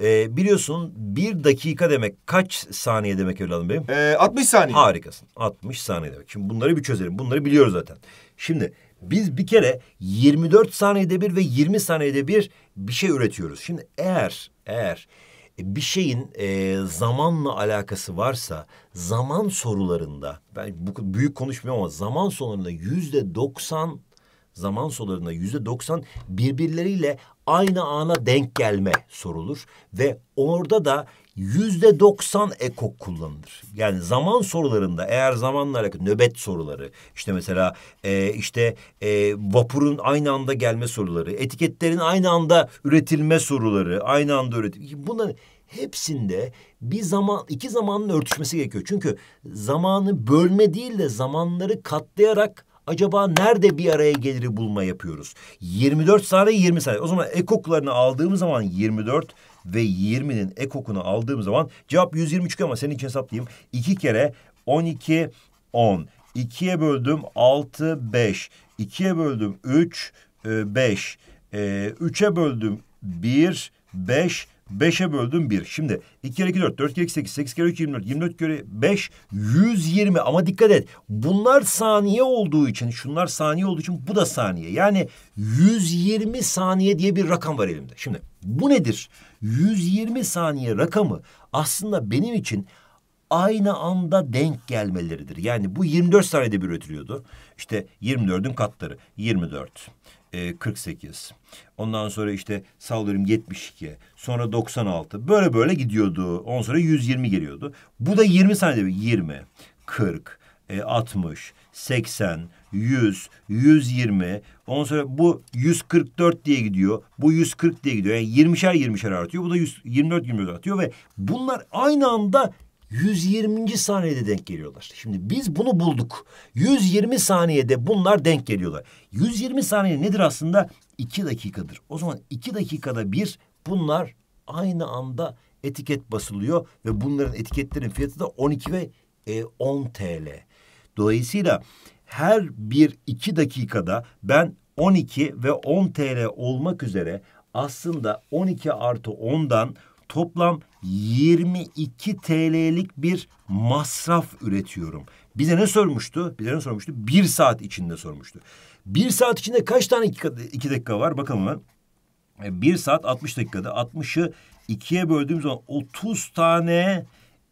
ee, biliyorsun bir dakika demek kaç saniye demek evladım benim? Ee, 60 saniye. Harikasın. 60 saniye demek. Şimdi bunları bir çözelim. Bunları biliyoruz zaten. Şimdi biz bir kere 24 saniyede bir ve 20 saniyede bir bir şey üretiyoruz. Şimdi eğer eğer bir şeyin e, zamanla alakası varsa zaman sorularında ben bu, büyük konuşmuyorum ama zaman sorularında yüzde 90 zaman sorularında yüzde 90 birbirleriyle aynı ana denk gelme sorulur ve orada da yüzde doksan ekok kullanılır. Yani zaman sorularında eğer zamanla nöbet soruları işte mesela e, işte e, vapurun aynı anda gelme soruları, etiketlerin aynı anda üretilme soruları, aynı anda üretim bunların hepsinde bir zaman iki zamanın örtüşmesi gerekiyor. Çünkü zamanı bölme değil de zamanları katlayarak acaba nerede bir araya geliri bulma yapıyoruz? 24 saniye 20 saniye. O zaman ekoklarını aldığımız zaman 24 ve 20'nin ekokunu aldığım zaman cevap 123 ama senin için hesaplayayım. 2 kere 12 10. 2'ye böldüm 6 5. 2'ye böldüm 3 5. 3'e böldüm 1 5 5'e böldüm 1. Şimdi 2 kere 2 4, 4 kere 2 8, 8 kere 3 24, 24 kere 5 120 ama dikkat et. Bunlar saniye olduğu için, şunlar saniye olduğu için bu da saniye. Yani 120 saniye diye bir rakam var elimde. Şimdi bu nedir? 120 saniye rakamı aslında benim için aynı anda denk gelmeleridir. Yani bu 24 saniyede bir üretiliyordu. İşte 24'ün katları 24 e, ee, 48. Ondan sonra işte sallıyorum 72. Sonra 96. Böyle böyle gidiyordu. Ondan sonra 120 geliyordu. Bu da 20 saniyede 20, 40, e, 60, 80, 100, 120. Ondan sonra bu 144 diye gidiyor. Bu 140 diye gidiyor. Yani 20'şer 20'şer artıyor. Bu da 100, 24 24 artıyor ve bunlar aynı anda 120. saniyede denk geliyorlar. Şimdi biz bunu bulduk. 120 saniyede bunlar denk geliyorlar. 120 saniye nedir aslında? 2 dakikadır. O zaman 2 dakikada bir bunlar aynı anda etiket basılıyor ve bunların etiketlerin fiyatı da 12 ve e, 10 TL. Dolayısıyla her bir iki dakikada ben 12 ve 10 TL olmak üzere aslında 12 artı 10'dan toplam 22 TL'lik bir masraf üretiyorum. Bize ne sormuştu? Bize ne sormuştu? Bir saat içinde sormuştu. Bir saat içinde kaç tane iki, iki dakika var? Bakalım ben e, Bir saat 60 dakikada 60'ı ikiye böldüğüm zaman 30 tane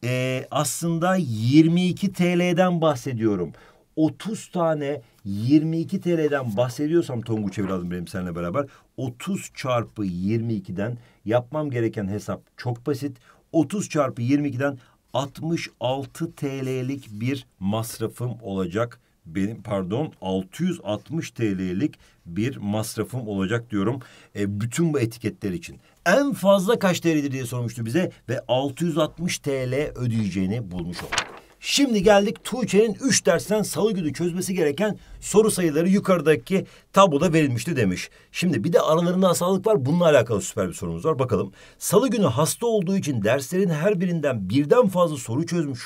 e, aslında 22 TL'den bahsediyorum. 30 tane 22 TL'den bahsediyorsam Tonguç evladım benim seninle beraber 30 çarpı 22'den yapmam gereken hesap çok basit. 30 çarpı 22'den 66 TL'lik bir masrafım olacak. Benim pardon 660 TL'lik bir masrafım olacak diyorum. E, bütün bu etiketler için. En fazla kaç TL'dir diye sormuştu bize ve 660 TL ödeyeceğini bulmuş olduk. Şimdi geldik Tuğçe'nin üç dersten salı günü çözmesi gereken soru sayıları yukarıdaki tabloda verilmişti demiş. Şimdi bir de aralarında hastalık var. Bununla alakalı süper bir sorumuz var. Bakalım. Salı günü hasta olduğu için derslerin her birinden birden fazla soru çözmüş.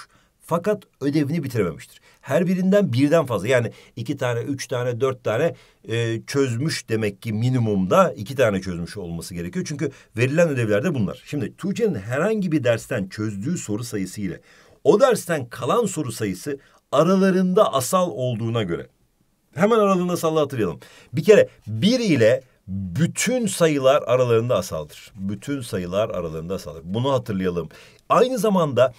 Fakat ödevini bitirememiştir. Her birinden birden fazla yani iki tane, üç tane, dört tane e, çözmüş demek ki minimumda iki tane çözmüş olması gerekiyor. Çünkü verilen ödevlerde bunlar. Şimdi Tuğçe'nin herhangi bir dersten çözdüğü soru sayısı ile o dersten kalan soru sayısı aralarında asal olduğuna göre. Hemen aralığında asalı hatırlayalım. Bir kere bir ile bütün sayılar aralarında asaldır. Bütün sayılar aralarında asaldır. Bunu hatırlayalım. Aynı zamanda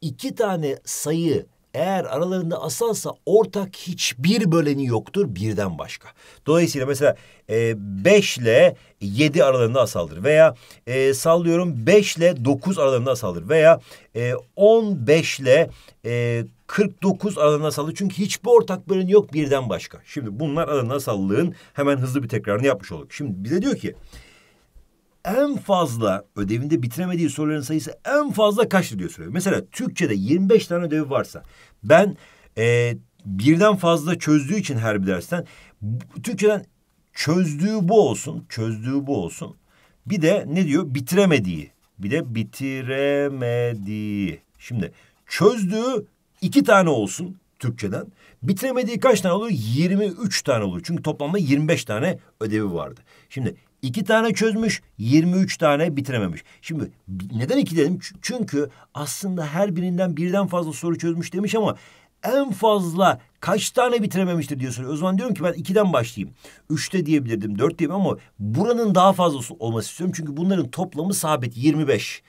iki tane sayı eğer aralarında asalsa ortak hiçbir böleni yoktur birden başka. Dolayısıyla mesela e, 5 ile 7 aralarında asaldır veya e, sallıyorum 5 ile 9 aralarında asaldır veya e, 15 ile e, 49 aralarında asaldır. Çünkü hiçbir ortak böleni yok birden başka. Şimdi bunlar aralarında asallığın hemen hızlı bir tekrarını yapmış olduk. Şimdi bize diyor ki en fazla ödevinde bitiremediği soruların sayısı en fazla kaçtır diyor soruyor. Mesela Türkçe'de 25 tane ödevi varsa ben e, birden fazla çözdüğü için her bir dersten Türkçeden çözdüğü bu olsun, çözdüğü bu olsun. Bir de ne diyor? Bitiremediği. Bir de bitiremediği. Şimdi çözdüğü iki tane olsun Türkçeden. Bitiremediği kaç tane olur? 23 tane olur. Çünkü toplamda 25 tane ödevi vardı. Şimdi 2 tane çözmüş, 23 tane bitirememiş. Şimdi neden 2 dedim? Çünkü aslında her birinden birden fazla soru çözmüş demiş ama en fazla kaç tane bitirememiştir diye O zaman diyorum ki ben 2'den başlayayım. 3'te diyebilirdim, 4 diyebilirim ama buranın daha fazlası olması istiyorum. Çünkü bunların toplamı sabit 25.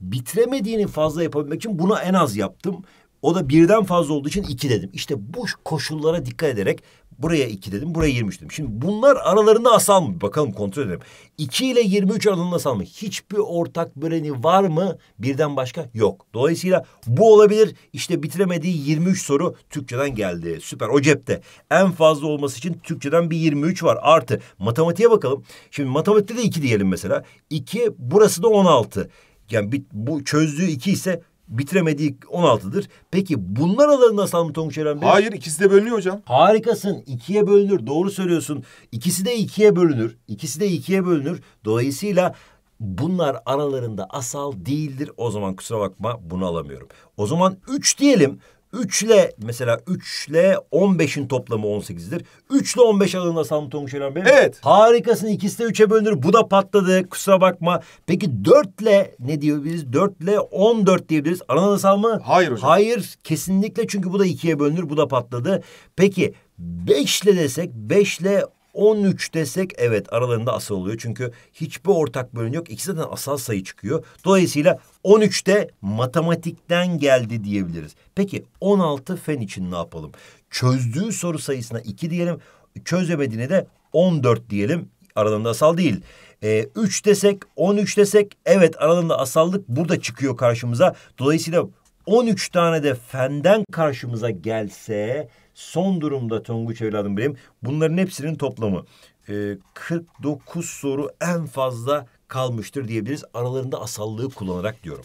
Bitiremediğini fazla yapabilmek için buna en az yaptım. O da birden fazla olduğu için iki dedim. İşte bu koşullara dikkat ederek buraya iki dedim, buraya 23 dedim. Şimdi bunlar aralarında asal mı? Bakalım kontrol edelim. 2 ile 23 aralığında asal mı? Hiçbir ortak böleni var mı? Birden başka yok. Dolayısıyla bu olabilir. İşte bitiremediği 23 soru Türkçeden geldi. Süper. O cepte. En fazla olması için Türkçeden bir 23 var. Artı matematiğe bakalım. Şimdi matematikte de 2 diyelim mesela. 2 burası da 16. Yani bu çözdüğü 2 ise bitiremediği 16'dır. Peki bunlar aralarında asal mı Tonguç Eren Bey? Hayır ikisi de bölünüyor hocam. Harikasın. ikiye bölünür. Doğru söylüyorsun. İkisi de ikiye bölünür. İkisi de ikiye bölünür. Dolayısıyla bunlar aralarında asal değildir. O zaman kusura bakma bunu alamıyorum. O zaman 3 diyelim. 3 ile mesela 3 ile 15'in toplamı 18'dir. 3 ile 15 aralığında Samtung şeyler Bey. Evet. Harikasın ikisi de 3'e bölünür. Bu da patladı kusura bakma. Peki 4 ile ne diyebiliriz? 4 ile 14 diyebiliriz. Ananasal mı? Hayır hocam. Hayır kesinlikle çünkü bu da 2'ye bölünür. Bu da patladı. Peki 5 ile desek 5 ile 13 desek evet aralarında asal oluyor. Çünkü hiçbir ortak bölüm yok. İkisi de asal sayı çıkıyor. Dolayısıyla 13'te matematikten geldi diyebiliriz. Peki 16 fen için ne yapalım? Çözdüğü soru sayısına 2 diyelim. Çözemediğine de 14 diyelim. Aralarında asal değil. E, ee, 3 desek, 13 desek evet aralarında asallık burada çıkıyor karşımıza. Dolayısıyla 13 tane de fenden karşımıza gelse son durumda Tonguç evladım benim. Bunların hepsinin toplamı. E, 49 soru en fazla kalmıştır diyebiliriz. Aralarında asallığı kullanarak diyorum.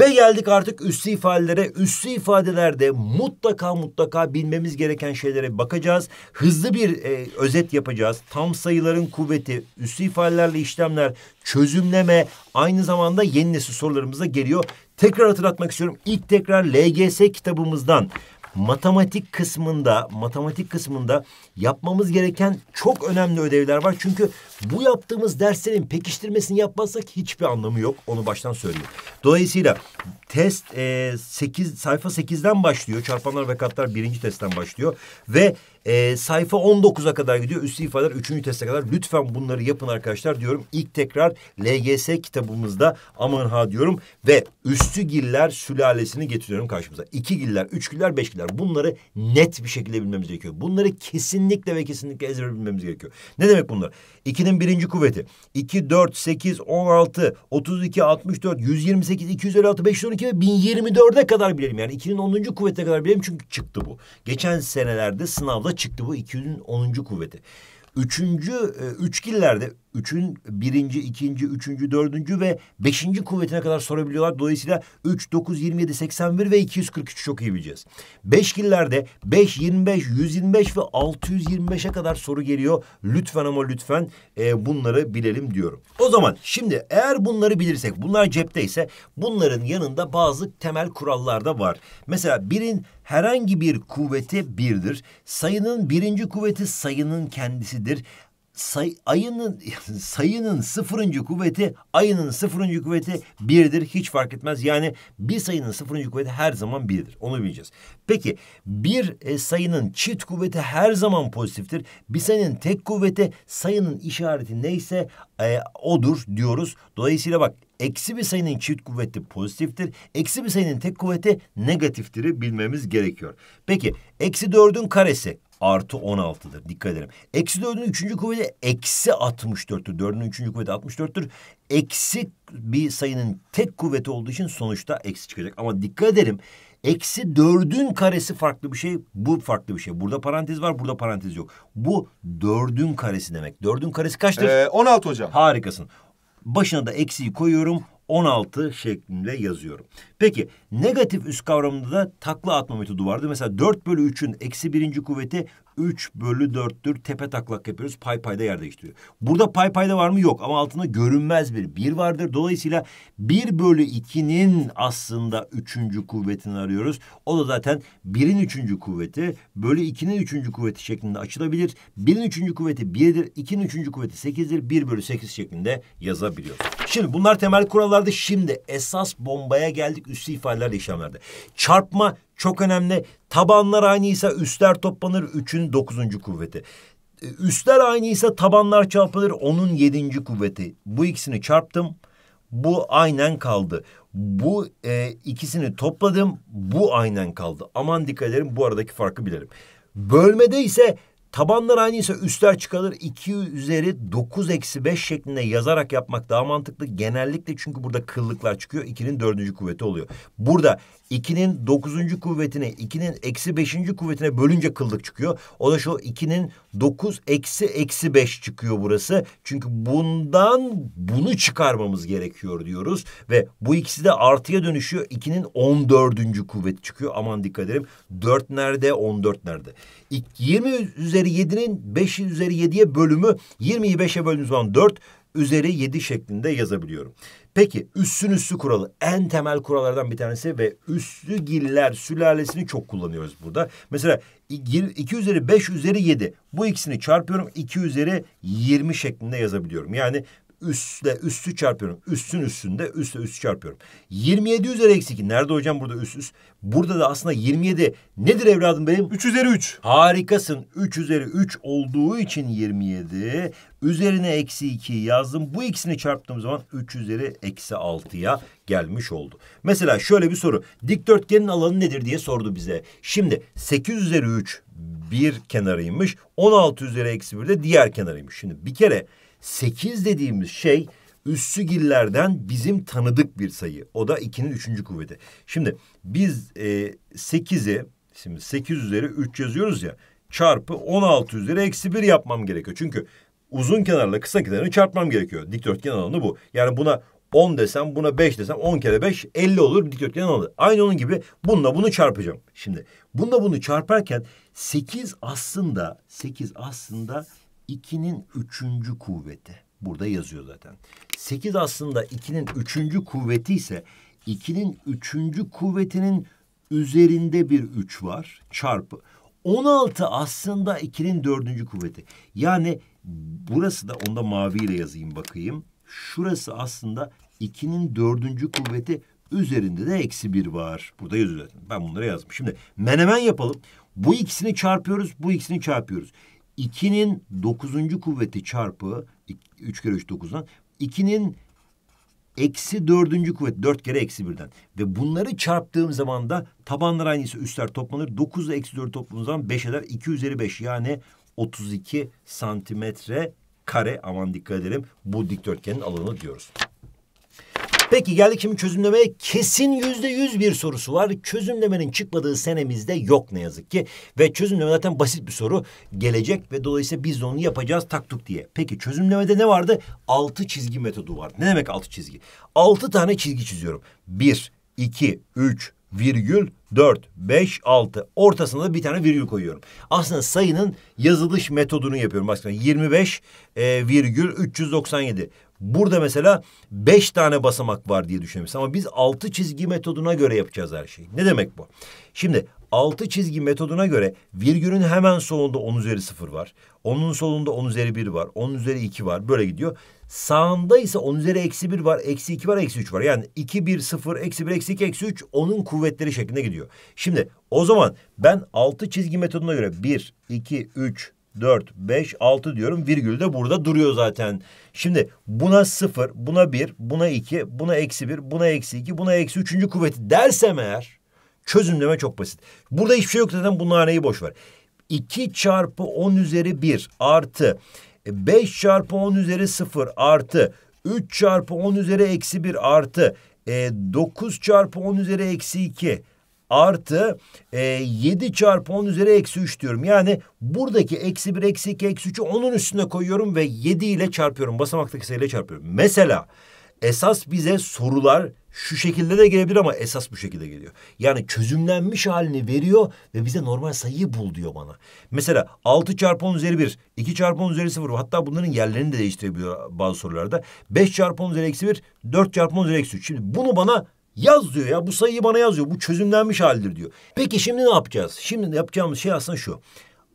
Ve geldik artık üslü ifadelere. Üslü ifadelerde mutlaka mutlaka bilmemiz gereken şeylere bakacağız. Hızlı bir e, özet yapacağız. Tam sayıların kuvveti, üslü ifadelerle işlemler, çözümleme aynı zamanda yeni nesil sorularımıza geliyor. Tekrar hatırlatmak istiyorum. İlk tekrar LGS kitabımızdan matematik kısmında matematik kısmında yapmamız gereken çok önemli ödevler var. Çünkü bu yaptığımız derslerin pekiştirmesini yapmazsak hiçbir anlamı yok. Onu baştan söyleyeyim. Dolayısıyla test e, 8 sayfa 8'den başlıyor. Çarpanlar ve katlar birinci testten başlıyor ve e, sayfa 19'a kadar gidiyor. Üstü ifadeler 3. teste kadar. Lütfen bunları yapın arkadaşlar diyorum. İlk tekrar LGS kitabımızda aman ha diyorum. Ve üstü giller sülalesini getiriyorum karşımıza. İki giller, üç giller, beş giller. Bunları net bir şekilde bilmemiz gerekiyor. Bunları kesinlikle ve kesinlikle ezber bilmemiz gerekiyor. Ne demek bunlar? 2'nin birinci kuvveti. 2, 4, 8, 16, 32, 64, 128, 256, 512 ve 1024'e kadar bilelim. Yani 2'nin 10. kuvvetine kadar bilelim çünkü çıktı bu. Geçen senelerde sınavda çıktı bu 210. kuvveti. Üçüncü e, üçgillerde üçün birinci, ikinci, üçüncü, dördüncü ve beşinci kuvvetine kadar sorabiliyorlar. Dolayısıyla 3, 9, 27, 81 ve 243 çok iyi bileceğiz. Beşkillerde 5, 25, 125 ve 625'e kadar soru geliyor. Lütfen ama lütfen e, bunları bilelim diyorum. O zaman şimdi eğer bunları bilirsek, bunlar cepte bunların yanında bazı temel kurallar da var. Mesela birin herhangi bir kuvveti birdir. Sayının birinci kuvveti sayının kendisidir say, ayının sayının sıfırıncı kuvveti ayının sıfırıncı kuvveti birdir. Hiç fark etmez. Yani bir sayının sıfırıncı kuvveti her zaman birdir. Onu bileceğiz. Peki bir e, sayının çift kuvveti her zaman pozitiftir. Bir sayının tek kuvveti sayının işareti neyse e, odur diyoruz. Dolayısıyla bak eksi bir sayının çift kuvveti pozitiftir. Eksi bir sayının tek kuvveti negatiftir bilmemiz gerekiyor. Peki eksi dördün karesi artı 16'dır. Dikkat edelim. Eksi 4'ün 3. kuvveti eksi 64'tür. 4'ün 3. kuvveti 64'tür. Eksi bir sayının tek kuvveti olduğu için sonuçta eksi çıkacak. Ama dikkat edelim. Eksi dördün karesi farklı bir şey. Bu farklı bir şey. Burada parantez var, burada parantez yok. Bu dördün karesi demek. Dördün karesi kaçtır? Ee, 16 hocam. Harikasın. Başına da eksiyi koyuyorum. 16 şeklinde yazıyorum. Peki negatif üst kavramında da takla atma metodu vardı. Mesela 4 bölü 3'ün eksi birinci kuvveti 3 bölü 4'tür tepe taklak yapıyoruz. Pay payda yer değiştiriyor. Burada pay payda var mı? Yok ama altında görünmez bir 1 vardır. Dolayısıyla 1 bölü 2'nin aslında 3. kuvvetini arıyoruz. O da zaten 1'in 3. kuvveti bölü 2'nin 3. kuvveti şeklinde açılabilir. 1'in 3. kuvveti 1'dir. 2'nin 3. kuvveti 8'dir. 1 bölü 8 şeklinde yazabiliyoruz. Şimdi bunlar temel kurallardı. Şimdi esas bombaya geldik üstü ifadelerle işlemlerde. Çarpma çok önemli. Tabanlar aynıysa üstler toplanır. Üçün dokuzuncu kuvveti. E, üstler aynıysa tabanlar çarpılır. Onun yedinci kuvveti. Bu ikisini çarptım. Bu aynen kaldı. Bu e, ikisini topladım. Bu aynen kaldı. Aman dikkat edelim. Bu aradaki farkı bilelim. Bölmede ise Tabanlar aynıysa üstler çıkarılır. 2 üzeri 9 eksi 5 şeklinde yazarak yapmak daha mantıklı. Genellikle çünkü burada kıllıklar çıkıyor. 2'nin dördüncü kuvveti oluyor. Burada 2'nin 9. kuvvetine, 2'nin eksi 5. kuvvetine bölünce kıllık çıkıyor. O da şu 2'nin 9 eksi eksi 5 çıkıyor burası. Çünkü bundan bunu çıkarmamız gerekiyor diyoruz. Ve bu ikisi de artıya dönüşüyor. 2'nin 14. kuvveti çıkıyor. Aman dikkat edelim. 4 nerede, 14 nerede? 20 üzeri 7'nin 5 üzeri 7'ye bölümü 20'yi 5'e böldüğünüz zaman 4 üzeri 7 şeklinde yazabiliyorum. Peki üssün üssü kuralı en temel kurallardan bir tanesi ve üssü giller sülalesini çok kullanıyoruz burada. Mesela 2 üzeri 5 üzeri 7 bu ikisini çarpıyorum 2 üzeri 20 şeklinde yazabiliyorum. Yani Üstle üstü çarpıyorum. Üstün üstünde üstle üstü çarpıyorum. 27 üzeri eksi 2. Nerede hocam burada üst üst? Burada da aslında 27. Nedir evladım benim? 3 üzeri 3. Harikasın. 3 üzeri 3 olduğu için 27. Üzerine eksi 2 yazdım. Bu ikisini çarptığım zaman 3 üzeri eksi 6'ya gelmiş oldu. Mesela şöyle bir soru. Dikdörtgenin alanı nedir diye sordu bize. Şimdi 8 üzeri 3 bir kenarıymış. 16 üzeri eksi 1 de diğer kenarıymış. Şimdi bir kere 8 dediğimiz şey üssü gillerden bizim tanıdık bir sayı. O da 2'nin üçüncü kuvveti. Şimdi biz e, 8'i şimdi 8 üzeri 3 yazıyoruz ya çarpı 16 üzeri eksi 1 yapmam gerekiyor. Çünkü uzun kenarla kısa kenarını çarpmam gerekiyor. Dikdörtgen alanı bu. Yani buna 10 desem buna 5 desem 10 kere 5 50 olur dikdörtgen alanı. Aynı onun gibi bununla bunu çarpacağım. Şimdi bununla bunu çarparken 8 aslında 8 aslında 2'nin üçüncü kuvveti. Burada yazıyor zaten. 8 aslında 2'nin üçüncü kuvveti ise 2'nin üçüncü kuvvetinin üzerinde bir 3 var çarpı. 16 aslında 2'nin dördüncü kuvveti. Yani burası da onda maviyle yazayım bakayım. Şurası aslında 2'nin dördüncü kuvveti üzerinde de eksi bir var. Burada yazıyor zaten. Ben bunları yazdım. Şimdi menemen yapalım. Bu ikisini çarpıyoruz, bu ikisini çarpıyoruz. 2'nin 9. kuvveti çarpı 3 kere 3 9'dan 2'nin eksi 4. kuvvet 4 kere eksi 1'den. Ve bunları çarptığım zaman da tabanlar aynıysa üstler toplanır. 9 eksi 4 topladığım zaman 5 eder. 2 üzeri 5 yani 32 santimetre kare aman dikkat edelim bu dikdörtgenin alanı diyoruz. Peki geldik şimdi çözümlemeye. Kesin yüzde yüz bir sorusu var. Çözümlemenin çıkmadığı senemizde yok ne yazık ki. Ve çözümleme zaten basit bir soru. Gelecek ve dolayısıyla biz onu yapacağız taktuk diye. Peki çözümlemede ne vardı? Altı çizgi metodu vardı. Ne demek altı çizgi? Altı tane çizgi çiziyorum. Bir, iki, üç, virgül dört, beş, altı. Ortasında da bir tane virgül koyuyorum. Aslında sayının yazılış metodunu yapıyorum. Aslında 25 e, virgül 397 Burada mesela beş tane basamak var diye düşünebilirsin. Ama biz altı çizgi metoduna göre yapacağız her şeyi. Ne demek bu? Şimdi altı çizgi metoduna göre virgülün hemen solunda on üzeri sıfır var. Onun solunda on üzeri bir var. On üzeri iki var. Böyle gidiyor. Sağında ise on üzeri eksi bir var. Eksi iki var. Eksi üç var. Yani iki, bir, sıfır, eksi bir, eksi iki, eksi üç. Onun kuvvetleri şeklinde gidiyor. Şimdi o zaman ben altı çizgi metoduna göre bir, iki, üç, 4, 5, 6 diyorum. Virgül de burada duruyor zaten. Şimdi buna 0, buna 1, buna 2, buna eksi 1, buna eksi 2, buna eksi 3. kuvveti dersem eğer çözümleme çok basit. Burada hiçbir şey yok zaten bu naneyi boş ver. 2 çarpı 10 üzeri 1 artı 5 e, çarpı 10 üzeri 0 artı 3 çarpı 10 üzeri eksi 1 artı 9 e, çarpı 10 üzeri eksi 2 artı e, 7 çarpı 10 üzeri eksi 3 diyorum. Yani buradaki eksi 1, eksi 2, eksi 3'ü onun üstüne koyuyorum ve 7 ile çarpıyorum. Basamaktaki sayıyla çarpıyorum. Mesela esas bize sorular şu şekilde de gelebilir ama esas bu şekilde geliyor. Yani çözümlenmiş halini veriyor ve bize normal sayıyı bul diyor bana. Mesela 6 çarpı 10 üzeri 1, 2 çarpı 10 üzeri 0 hatta bunların yerlerini de değiştirebiliyor bazı sorularda. 5 çarpı 10 üzeri eksi 1, 4 çarpı 10 üzeri eksi 3. Şimdi bunu bana Yaz diyor ya bu sayıyı bana yazıyor. Bu çözümlenmiş haldir diyor. Peki şimdi ne yapacağız? Şimdi yapacağımız şey aslında şu.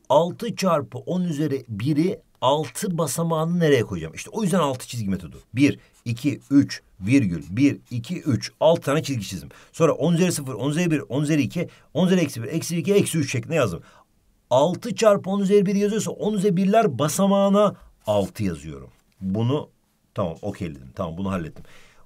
6 çarpı 10 üzeri 1'i 6 basamağını nereye koyacağım? İşte o yüzden 6 çizgi metodu. 1, 2, 3, virgül 1, 2, 3. 6 tane çizgi çizdim. Sonra 10 üzeri 0, 10 üzeri 1, 10 üzeri 2, 10 üzeri eksi 1, eksi 2, eksi 3 şeklinde yazdım. 6 çarpı 10 üzeri 1 yazıyorsa 10 üzeri 1'ler basamağına 6 yazıyorum. Bunu tamam okeyledim. Tamam bunu hallettim.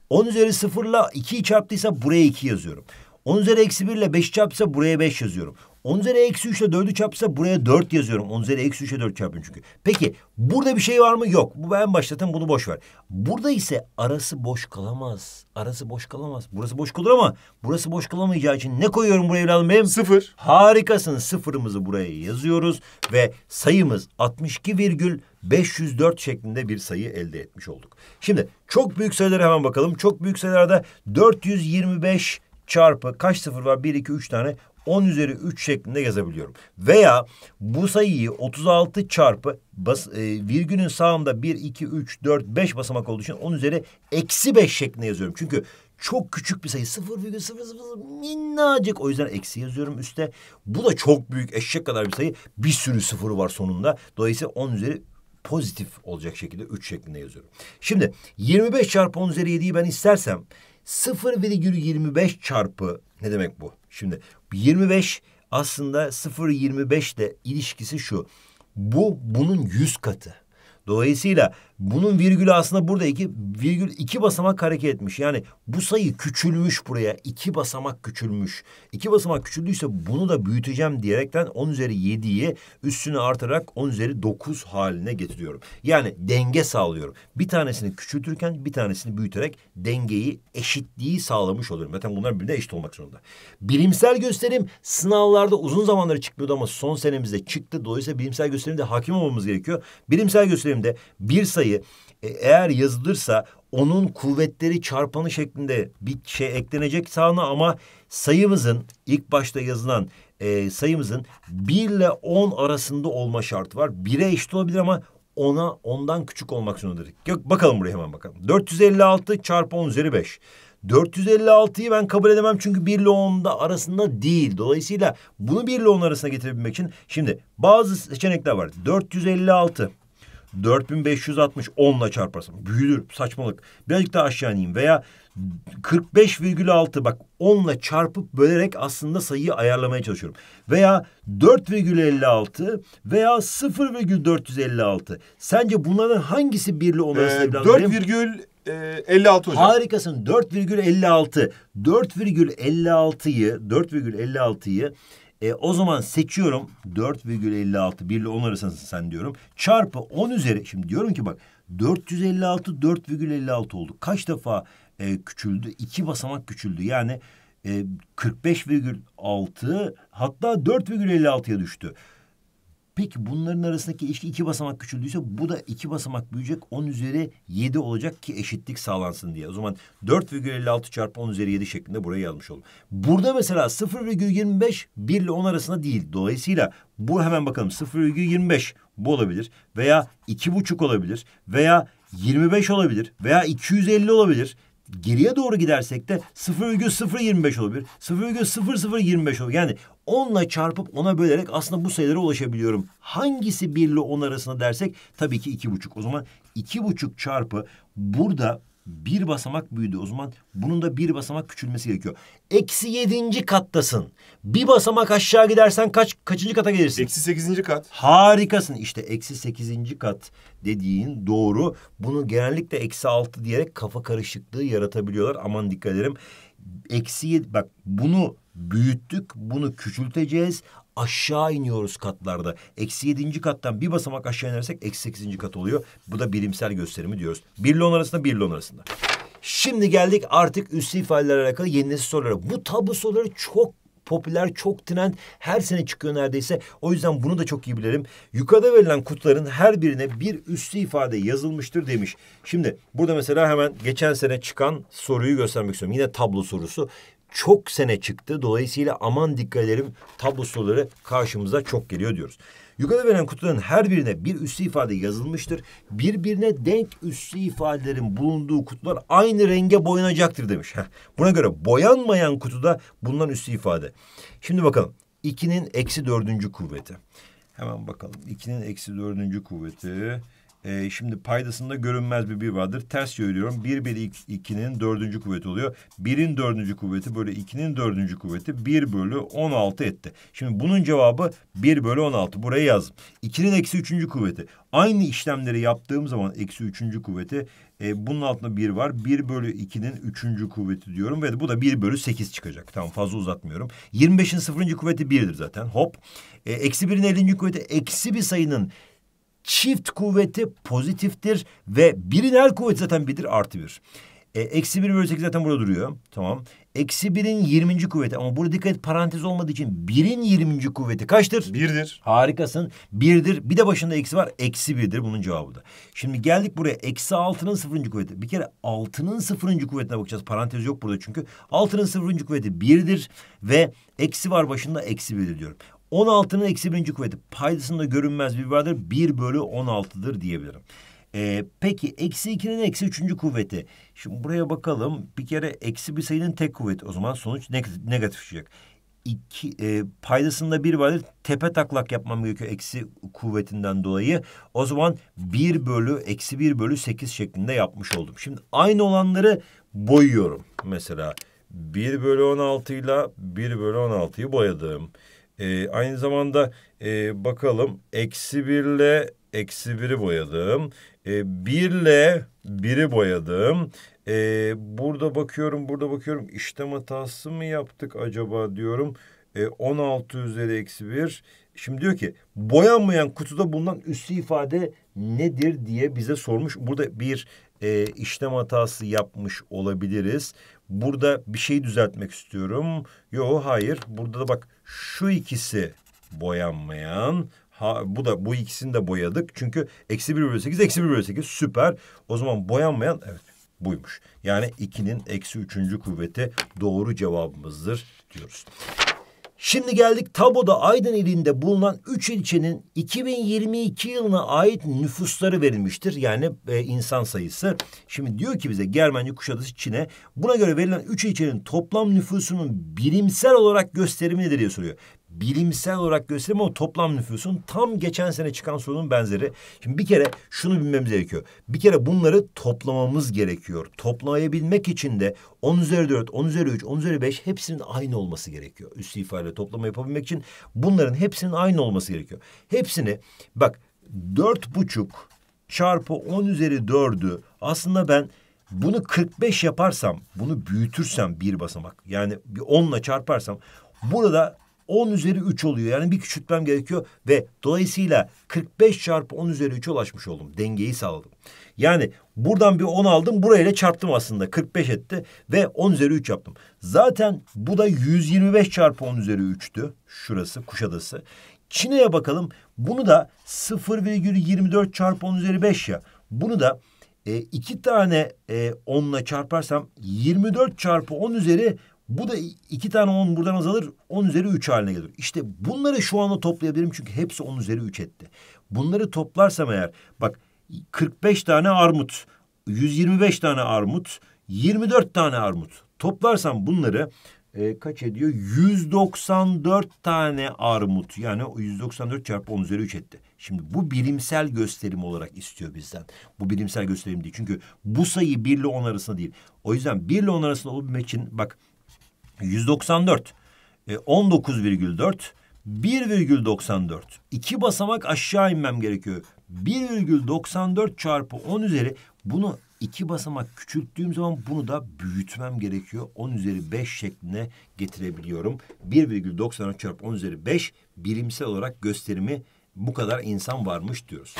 10 üzeri sıfırla 2'yi çarptıysa buraya 2 yazıyorum. 10 üzeri eksi 1 ile 5'i çarpsa buraya 5 yazıyorum. 10 üzeri eksi 3 ile 4'ü çarpsa buraya 4 yazıyorum. 10 üzeri eksi 3 ile 4 çarpın çünkü. Peki burada bir şey var mı? Yok. Bu ben başlatın bunu boş ver. Burada ise arası boş kalamaz. Arası boş kalamaz. Burası boş kalır ama burası boş kalamayacağı için ne koyuyorum buraya evladım benim? Sıfır. Harikasın. Sıfırımızı buraya yazıyoruz ve sayımız 62 virgül 504 şeklinde bir sayı elde etmiş olduk. Şimdi çok büyük sayılara hemen bakalım. Çok büyük sayılarda 425 çarpı kaç sıfır var? 1, 2, 3 tane 10 üzeri 3 şeklinde yazabiliyorum. Veya bu sayıyı 36 çarpı bas, e, virgülün sağında 1, 2, 3, 4, 5 basamak olduğu için 10 üzeri eksi 5 şeklinde yazıyorum. Çünkü çok küçük bir sayı 0,00 minnacık o yüzden eksi yazıyorum üstte. Bu da çok büyük eşek kadar bir sayı bir sürü sıfırı var sonunda. Dolayısıyla 10 üzeri pozitif olacak şekilde 3 şeklinde yazıyorum. Şimdi 25 çarpı 10 üzeri 7'yi ben istersem 0,25 çarpı ne demek bu? Şimdi 25 aslında 0,25 ile ilişkisi şu. Bu bunun 100 katı. Dolayısıyla bunun virgülü aslında burada iki, virgül iki basamak hareket etmiş. Yani bu sayı küçülmüş buraya. iki basamak küçülmüş. İki basamak küçüldüyse bunu da büyüteceğim diyerekten on üzeri yediyi üstünü artarak on üzeri dokuz haline getiriyorum. Yani denge sağlıyorum. Bir tanesini küçültürken bir tanesini büyüterek dengeyi eşitliği sağlamış oluyorum. Zaten bunlar birbirine eşit olmak zorunda. Bilimsel gösterim sınavlarda uzun zamanları çıkmıyordu ama son senemizde çıktı. Dolayısıyla bilimsel gösterimde hakim olmamız gerekiyor. Bilimsel gösterimde bir sayı dolayı e, eğer yazılırsa onun kuvvetleri çarpanı şeklinde bir şey eklenecek sağına ama sayımızın ilk başta yazılan e, sayımızın 1 ile 10 arasında olma şartı var. 1'e eşit olabilir ama ona ondan küçük olmak zorundadır. Yok bakalım buraya hemen bakalım. 456 çarpı 10 üzeri 5. 456'yı ben kabul edemem çünkü 1 ile 10'da arasında değil. Dolayısıyla bunu 1 ile 10 arasına getirebilmek için şimdi bazı seçenekler var. 456 4560 10 ile çarparsın. Büyüdür saçmalık. Birazcık daha aşağı ineyim veya 45,6 bak 10 ile çarpıp bölerek aslında sayıyı ayarlamaya çalışıyorum. Veya 4,56 veya 0,456. Sence bunların hangisi birli olması ee, 4, e, 56 hocam. Harikasın 4,56. 4,56'yı 4,56'yı e, o zaman seçiyorum 4,56 1 ile 10 arasındasın sen diyorum. Çarpı 10 üzeri şimdi diyorum ki bak 456 4,56 oldu. Kaç defa e, küçüldü? İki basamak küçüldü. Yani e, 45,6 hatta 4,56'ya düştü. Peki bunların arasındaki ilişki iki basamak küçüldüyse bu da iki basamak büyüyecek. 10 üzeri 7 olacak ki eşitlik sağlansın diye. O zaman 4,56 çarpı 10 üzeri 7 şeklinde buraya yazmış oldum. Burada mesela 0,25 1 ile 10 arasında değil. Dolayısıyla bu hemen bakalım 0,25 bu olabilir veya 2,5 olabilir veya 25 olabilir veya 250 olabilir geriye doğru gidersek de 0,025 olabilir. 0,0025 olabilir. Yani 10 çarpıp ona bölerek aslında bu sayılara ulaşabiliyorum. Hangisi 1 ile 10 arasında dersek tabii ki 2,5. O zaman 2,5 çarpı burada bir basamak büyüdü. O zaman bunun da bir basamak küçülmesi gerekiyor. Eksi yedinci kattasın. Bir basamak aşağı gidersen kaç kaçıncı kata gelirsin? Eksi sekizinci kat. Harikasın. İşte eksi sekizinci kat dediğin doğru. Bunu genellikle eksi altı diyerek kafa karışıklığı yaratabiliyorlar. Aman dikkat ederim. Eksi yedi. bak bunu büyüttük, bunu küçülteceğiz. Aşağı iniyoruz katlarda. Eksi yedinci kattan bir basamak aşağı inersek eksi sekizinci kat oluyor. Bu da bilimsel gösterimi diyoruz. Bir lon arasında bir lon arasında. Şimdi geldik artık üslü ifadelerle alakalı yeni nesil sorulara. Bu tabu soruları çok popüler, çok trend. Her sene çıkıyor neredeyse. O yüzden bunu da çok iyi bilirim. Yukarıda verilen kutuların her birine bir üstü ifade yazılmıştır demiş. Şimdi burada mesela hemen geçen sene çıkan soruyu göstermek istiyorum. Yine tablo sorusu çok sene çıktı. Dolayısıyla aman dikkat edelim tablo soruları karşımıza çok geliyor diyoruz. Yukarıda verilen kutuların her birine bir üslü ifade yazılmıştır. Birbirine denk üslü ifadelerin bulunduğu kutular aynı renge boyanacaktır demiş. Heh. Buna göre boyanmayan kutuda bulunan üslü ifade. Şimdi bakalım. 2'nin eksi dördüncü kuvveti. Hemen bakalım. 2'nin eksi dördüncü kuvveti e, şimdi paydasında görünmez bir bir vardır. Ters söylüyorum. Bir bölü ikinin dördüncü kuvveti oluyor. Birin dördüncü kuvveti böyle ikinin dördüncü kuvveti bir bölü on altı etti. Şimdi bunun cevabı bir bölü on altı. Buraya yazdım. İkinin eksi üçüncü kuvveti. Aynı işlemleri yaptığım zaman eksi üçüncü kuvveti e, bunun altında bir var. Bir bölü ikinin üçüncü kuvveti diyorum ve bu da bir bölü sekiz çıkacak. Tamam fazla uzatmıyorum. Yirmi beşin sıfırıncı kuvveti birdir zaten. Hop. E, eksi birin ellinci kuvveti eksi bir sayının çift kuvveti pozitiftir ve birinel kuvvet zaten birdir artı bir. E, eksi bir bölü sekiz zaten burada duruyor. Tamam. Eksi birin yirminci kuvveti ama burada dikkat et parantez olmadığı için birin yirminci kuvveti kaçtır? Birdir. Harikasın. Birdir. Bir de başında eksi var. Eksi birdir bunun cevabı da. Şimdi geldik buraya. Eksi altının sıfırıncı kuvveti. Bir kere altının sıfırıncı kuvvetine bakacağız. Parantez yok burada çünkü. Altının sıfırıncı kuvveti birdir ve eksi var başında eksi birdir diyorum. 16'nın eksi birinci kuvveti paydasında görünmez bir vardır. 1 bölü 16'dır diyebilirim. Ee, peki eksi 2'nin eksi üçüncü kuvveti. Şimdi buraya bakalım. Bir kere eksi bir sayının tek kuvveti. O zaman sonuç negatif, negatif çıkacak. İki, e, paydasında bir vardır. Tepe taklak yapmam gerekiyor eksi kuvvetinden dolayı. O zaman bir bölü eksi bir bölü sekiz şeklinde yapmış oldum. Şimdi aynı olanları boyuyorum. Mesela bir bölü 16 ile bir bölü on altıyı boyadım. E, aynı zamanda e, bakalım eksi birle eksi biri boyadım. E, birle biri boyadım. E, burada bakıyorum burada bakıyorum işlem hatası mı yaptık acaba diyorum. E, 16 üzeri eksi bir. Şimdi diyor ki boyanmayan kutuda bulunan üslü ifade nedir diye bize sormuş. Burada bir e, işlem hatası yapmış olabiliriz. Burada bir şeyi düzeltmek istiyorum. Yo hayır. Burada da bak şu ikisi boyanmayan. Ha, bu da bu ikisini de boyadık. Çünkü eksi bir bölü sekiz eksi bir bölü sekiz süper. O zaman boyanmayan evet buymuş. Yani 2'nin eksi üçüncü kuvveti doğru cevabımızdır diyoruz. Şimdi geldik tabloda Aydın ilinde bulunan 3 ilçenin 2022 yılına ait nüfusları verilmiştir. Yani e, insan sayısı. Şimdi diyor ki bize Germanya, Kuşadası, Çin'e buna göre verilen 3 ilçenin toplam nüfusunun bilimsel olarak gösterimi nedir diye soruyor bilimsel olarak gösterim ama toplam nüfusun tam geçen sene çıkan sorunun benzeri. Şimdi bir kere şunu bilmemiz gerekiyor. Bir kere bunları toplamamız gerekiyor. Toplayabilmek için de 10 üzeri 4, 10 üzeri 3, 10 üzeri 5 hepsinin aynı olması gerekiyor. Üst ifadeyle toplama yapabilmek için bunların hepsinin aynı olması gerekiyor. Hepsini bak dört buçuk çarpı 10 üzeri dördü aslında ben bunu 45 yaparsam, bunu büyütürsem bir basamak yani bir 10'la çarparsam burada 10 üzeri 3 oluyor. Yani bir küçültmem gerekiyor ve dolayısıyla 45 çarpı 10 üzeri 3'e ulaşmış oldum. Dengeyi sağladım. Yani buradan bir 10 aldım burayla çarptım aslında 45 etti ve 10 üzeri 3 yaptım. Zaten bu da 125 çarpı 10 üzeri 3'tü şurası Kuşadası. Çin'e bakalım bunu da 0,24 çarpı 10 üzeri 5 ya. Bunu da e, iki tane e, onla çarparsam 24 çarpı 10 üzeri bu da iki tane on buradan azalır. On üzeri üç haline gelir. İşte bunları şu anda toplayabilirim çünkü hepsi on üzeri üç etti. Bunları toplarsam eğer bak 45 tane armut, 125 tane armut, 24 tane armut. Toplarsam bunları e, kaç ediyor? 194 tane armut. Yani 194 çarpı 10 üzeri 3 etti. Şimdi bu bilimsel gösterim olarak istiyor bizden. Bu bilimsel gösterim değil. Çünkü bu sayı 1 ile 10 arasında değil. O yüzden 1 ile 10 arasında olabilmek için bak 194, 19,4, 1,94. İki basamak aşağı inmem gerekiyor. 1,94 çarpı 10 üzeri bunu iki basamak küçülttüğüm zaman bunu da büyütmem gerekiyor. 10 üzeri 5 şeklinde getirebiliyorum. 1,94 çarpı 10 üzeri 5 bilimsel olarak gösterimi bu kadar insan varmış diyoruz.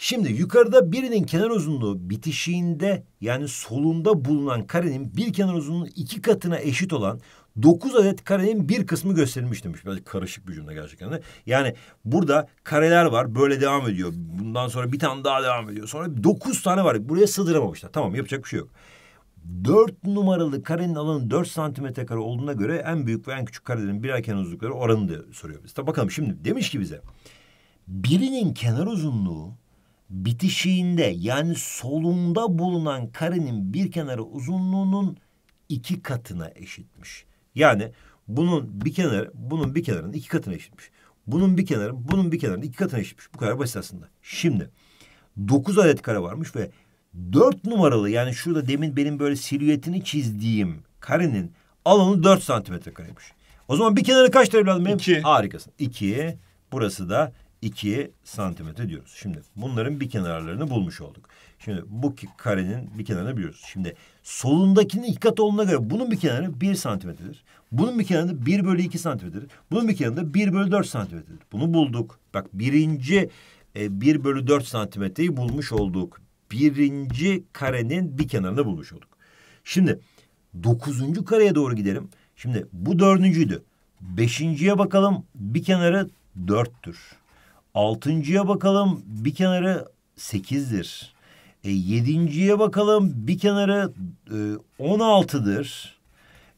Şimdi yukarıda birinin kenar uzunluğu bitişiğinde yani solunda bulunan karenin bir kenar uzunluğunun iki katına eşit olan dokuz adet karenin bir kısmı gösterilmiş demiş. Biraz karışık bir cümle gerçekten de. Yani burada kareler var böyle devam ediyor. Bundan sonra bir tane daha devam ediyor. Sonra dokuz tane var. Buraya sığdıramamışlar. Tamam yapacak bir şey yok. Dört numaralı karenin alanı dört santimetre kare olduğuna göre en büyük ve en küçük karelerin birer kenar uzunlukları oranını da soruyor biz. Tabi bakalım şimdi demiş ki bize birinin kenar uzunluğu bitişiğinde yani solunda bulunan karenin bir kenarı uzunluğunun iki katına eşitmiş. Yani bunun bir kenarı bunun bir kenarının iki katına eşitmiş. Bunun bir kenarı bunun bir kenarının iki katına eşitmiş. Bu kadar basit aslında. Şimdi dokuz adet kare varmış ve dört numaralı yani şurada demin benim böyle silüetini çizdiğim karenin alanı dört santimetre kareymiş. O zaman bir kenarı kaç evladım benim? İki. Harikasın. İki. Burası da 2'ye santimetre diyoruz. Şimdi bunların bir kenarlarını bulmuş olduk. Şimdi bu karenin bir kenarını biliyoruz. Şimdi solundakinin iki katı olduğuna göre bunun bir kenarı bir santimetredir. Bunun bir kenarı bir bölü iki santimetredir. Bunun bir kenarı bir bölü dört santimetredir. Bunu bulduk. Bak birinci e, 1 bölü dört santimetreyi bulmuş olduk. Birinci karenin bir kenarını bulmuş olduk. Şimdi dokuzuncu kareye doğru gidelim. Şimdi bu dördüncüydü. Beşinciye bakalım. Bir kenarı dörttür. Altıncıya bakalım bir kenarı sekizdir. E, yedinciye bakalım bir kenarı e, on altıdır.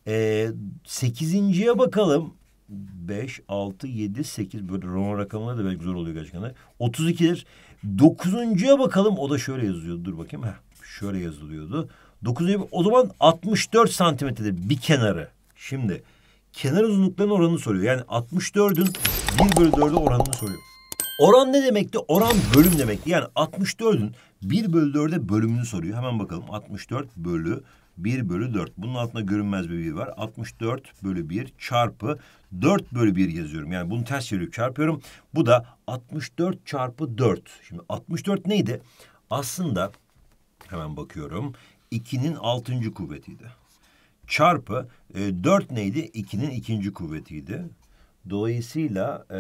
E, sekizinciye bakalım beş, altı, yedi, sekiz böyle roman rakamları da belki zor oluyor gerçekten. Otuz ikidir. Dokuzuncuya bakalım o da şöyle yazılıyordu dur bakayım. Heh, şöyle yazılıyordu. Dokuzuncu o zaman 64 santimetredir bir kenarı. Şimdi kenar uzunluklarının oranını soruyor. Yani 64'ün 1 bölü 4'e oranını soruyor. Oran ne demekti? Oran bölüm demekti. Yani 64'ün 1 bölü 4'e bölümünü soruyor. Hemen bakalım. 64 bölü 1 bölü 4. Bunun altında görünmez bir 1 var. 64 bölü 1 çarpı 4 bölü 1 yazıyorum. Yani bunu ters çevirip çarpıyorum. Bu da 64 çarpı 4. Şimdi 64 neydi? Aslında hemen bakıyorum. 2'nin 6. kuvvetiydi. Çarpı e, 4 neydi? 2'nin 2. kuvvetiydi. Dolayısıyla e,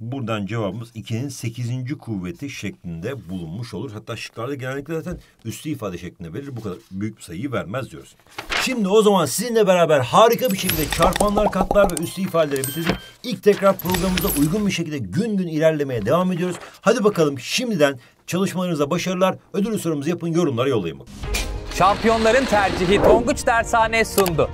buradan cevabımız ikinin sekizinci kuvveti şeklinde bulunmuş olur. Hatta şıklarda genellikle zaten üstü ifade şeklinde verir. Bu kadar büyük bir sayıyı vermez diyoruz. Şimdi o zaman sizinle beraber harika bir şekilde çarpanlar, katlar ve üstü ifadeleri bitirdik. İlk tekrar programımıza uygun bir şekilde gün gün ilerlemeye devam ediyoruz. Hadi bakalım şimdiden çalışmalarınıza başarılar. Ödül sorumuzu yapın, yorumlara yollayın. Bakalım. Şampiyonların tercihi Tonguç Dershane sundu.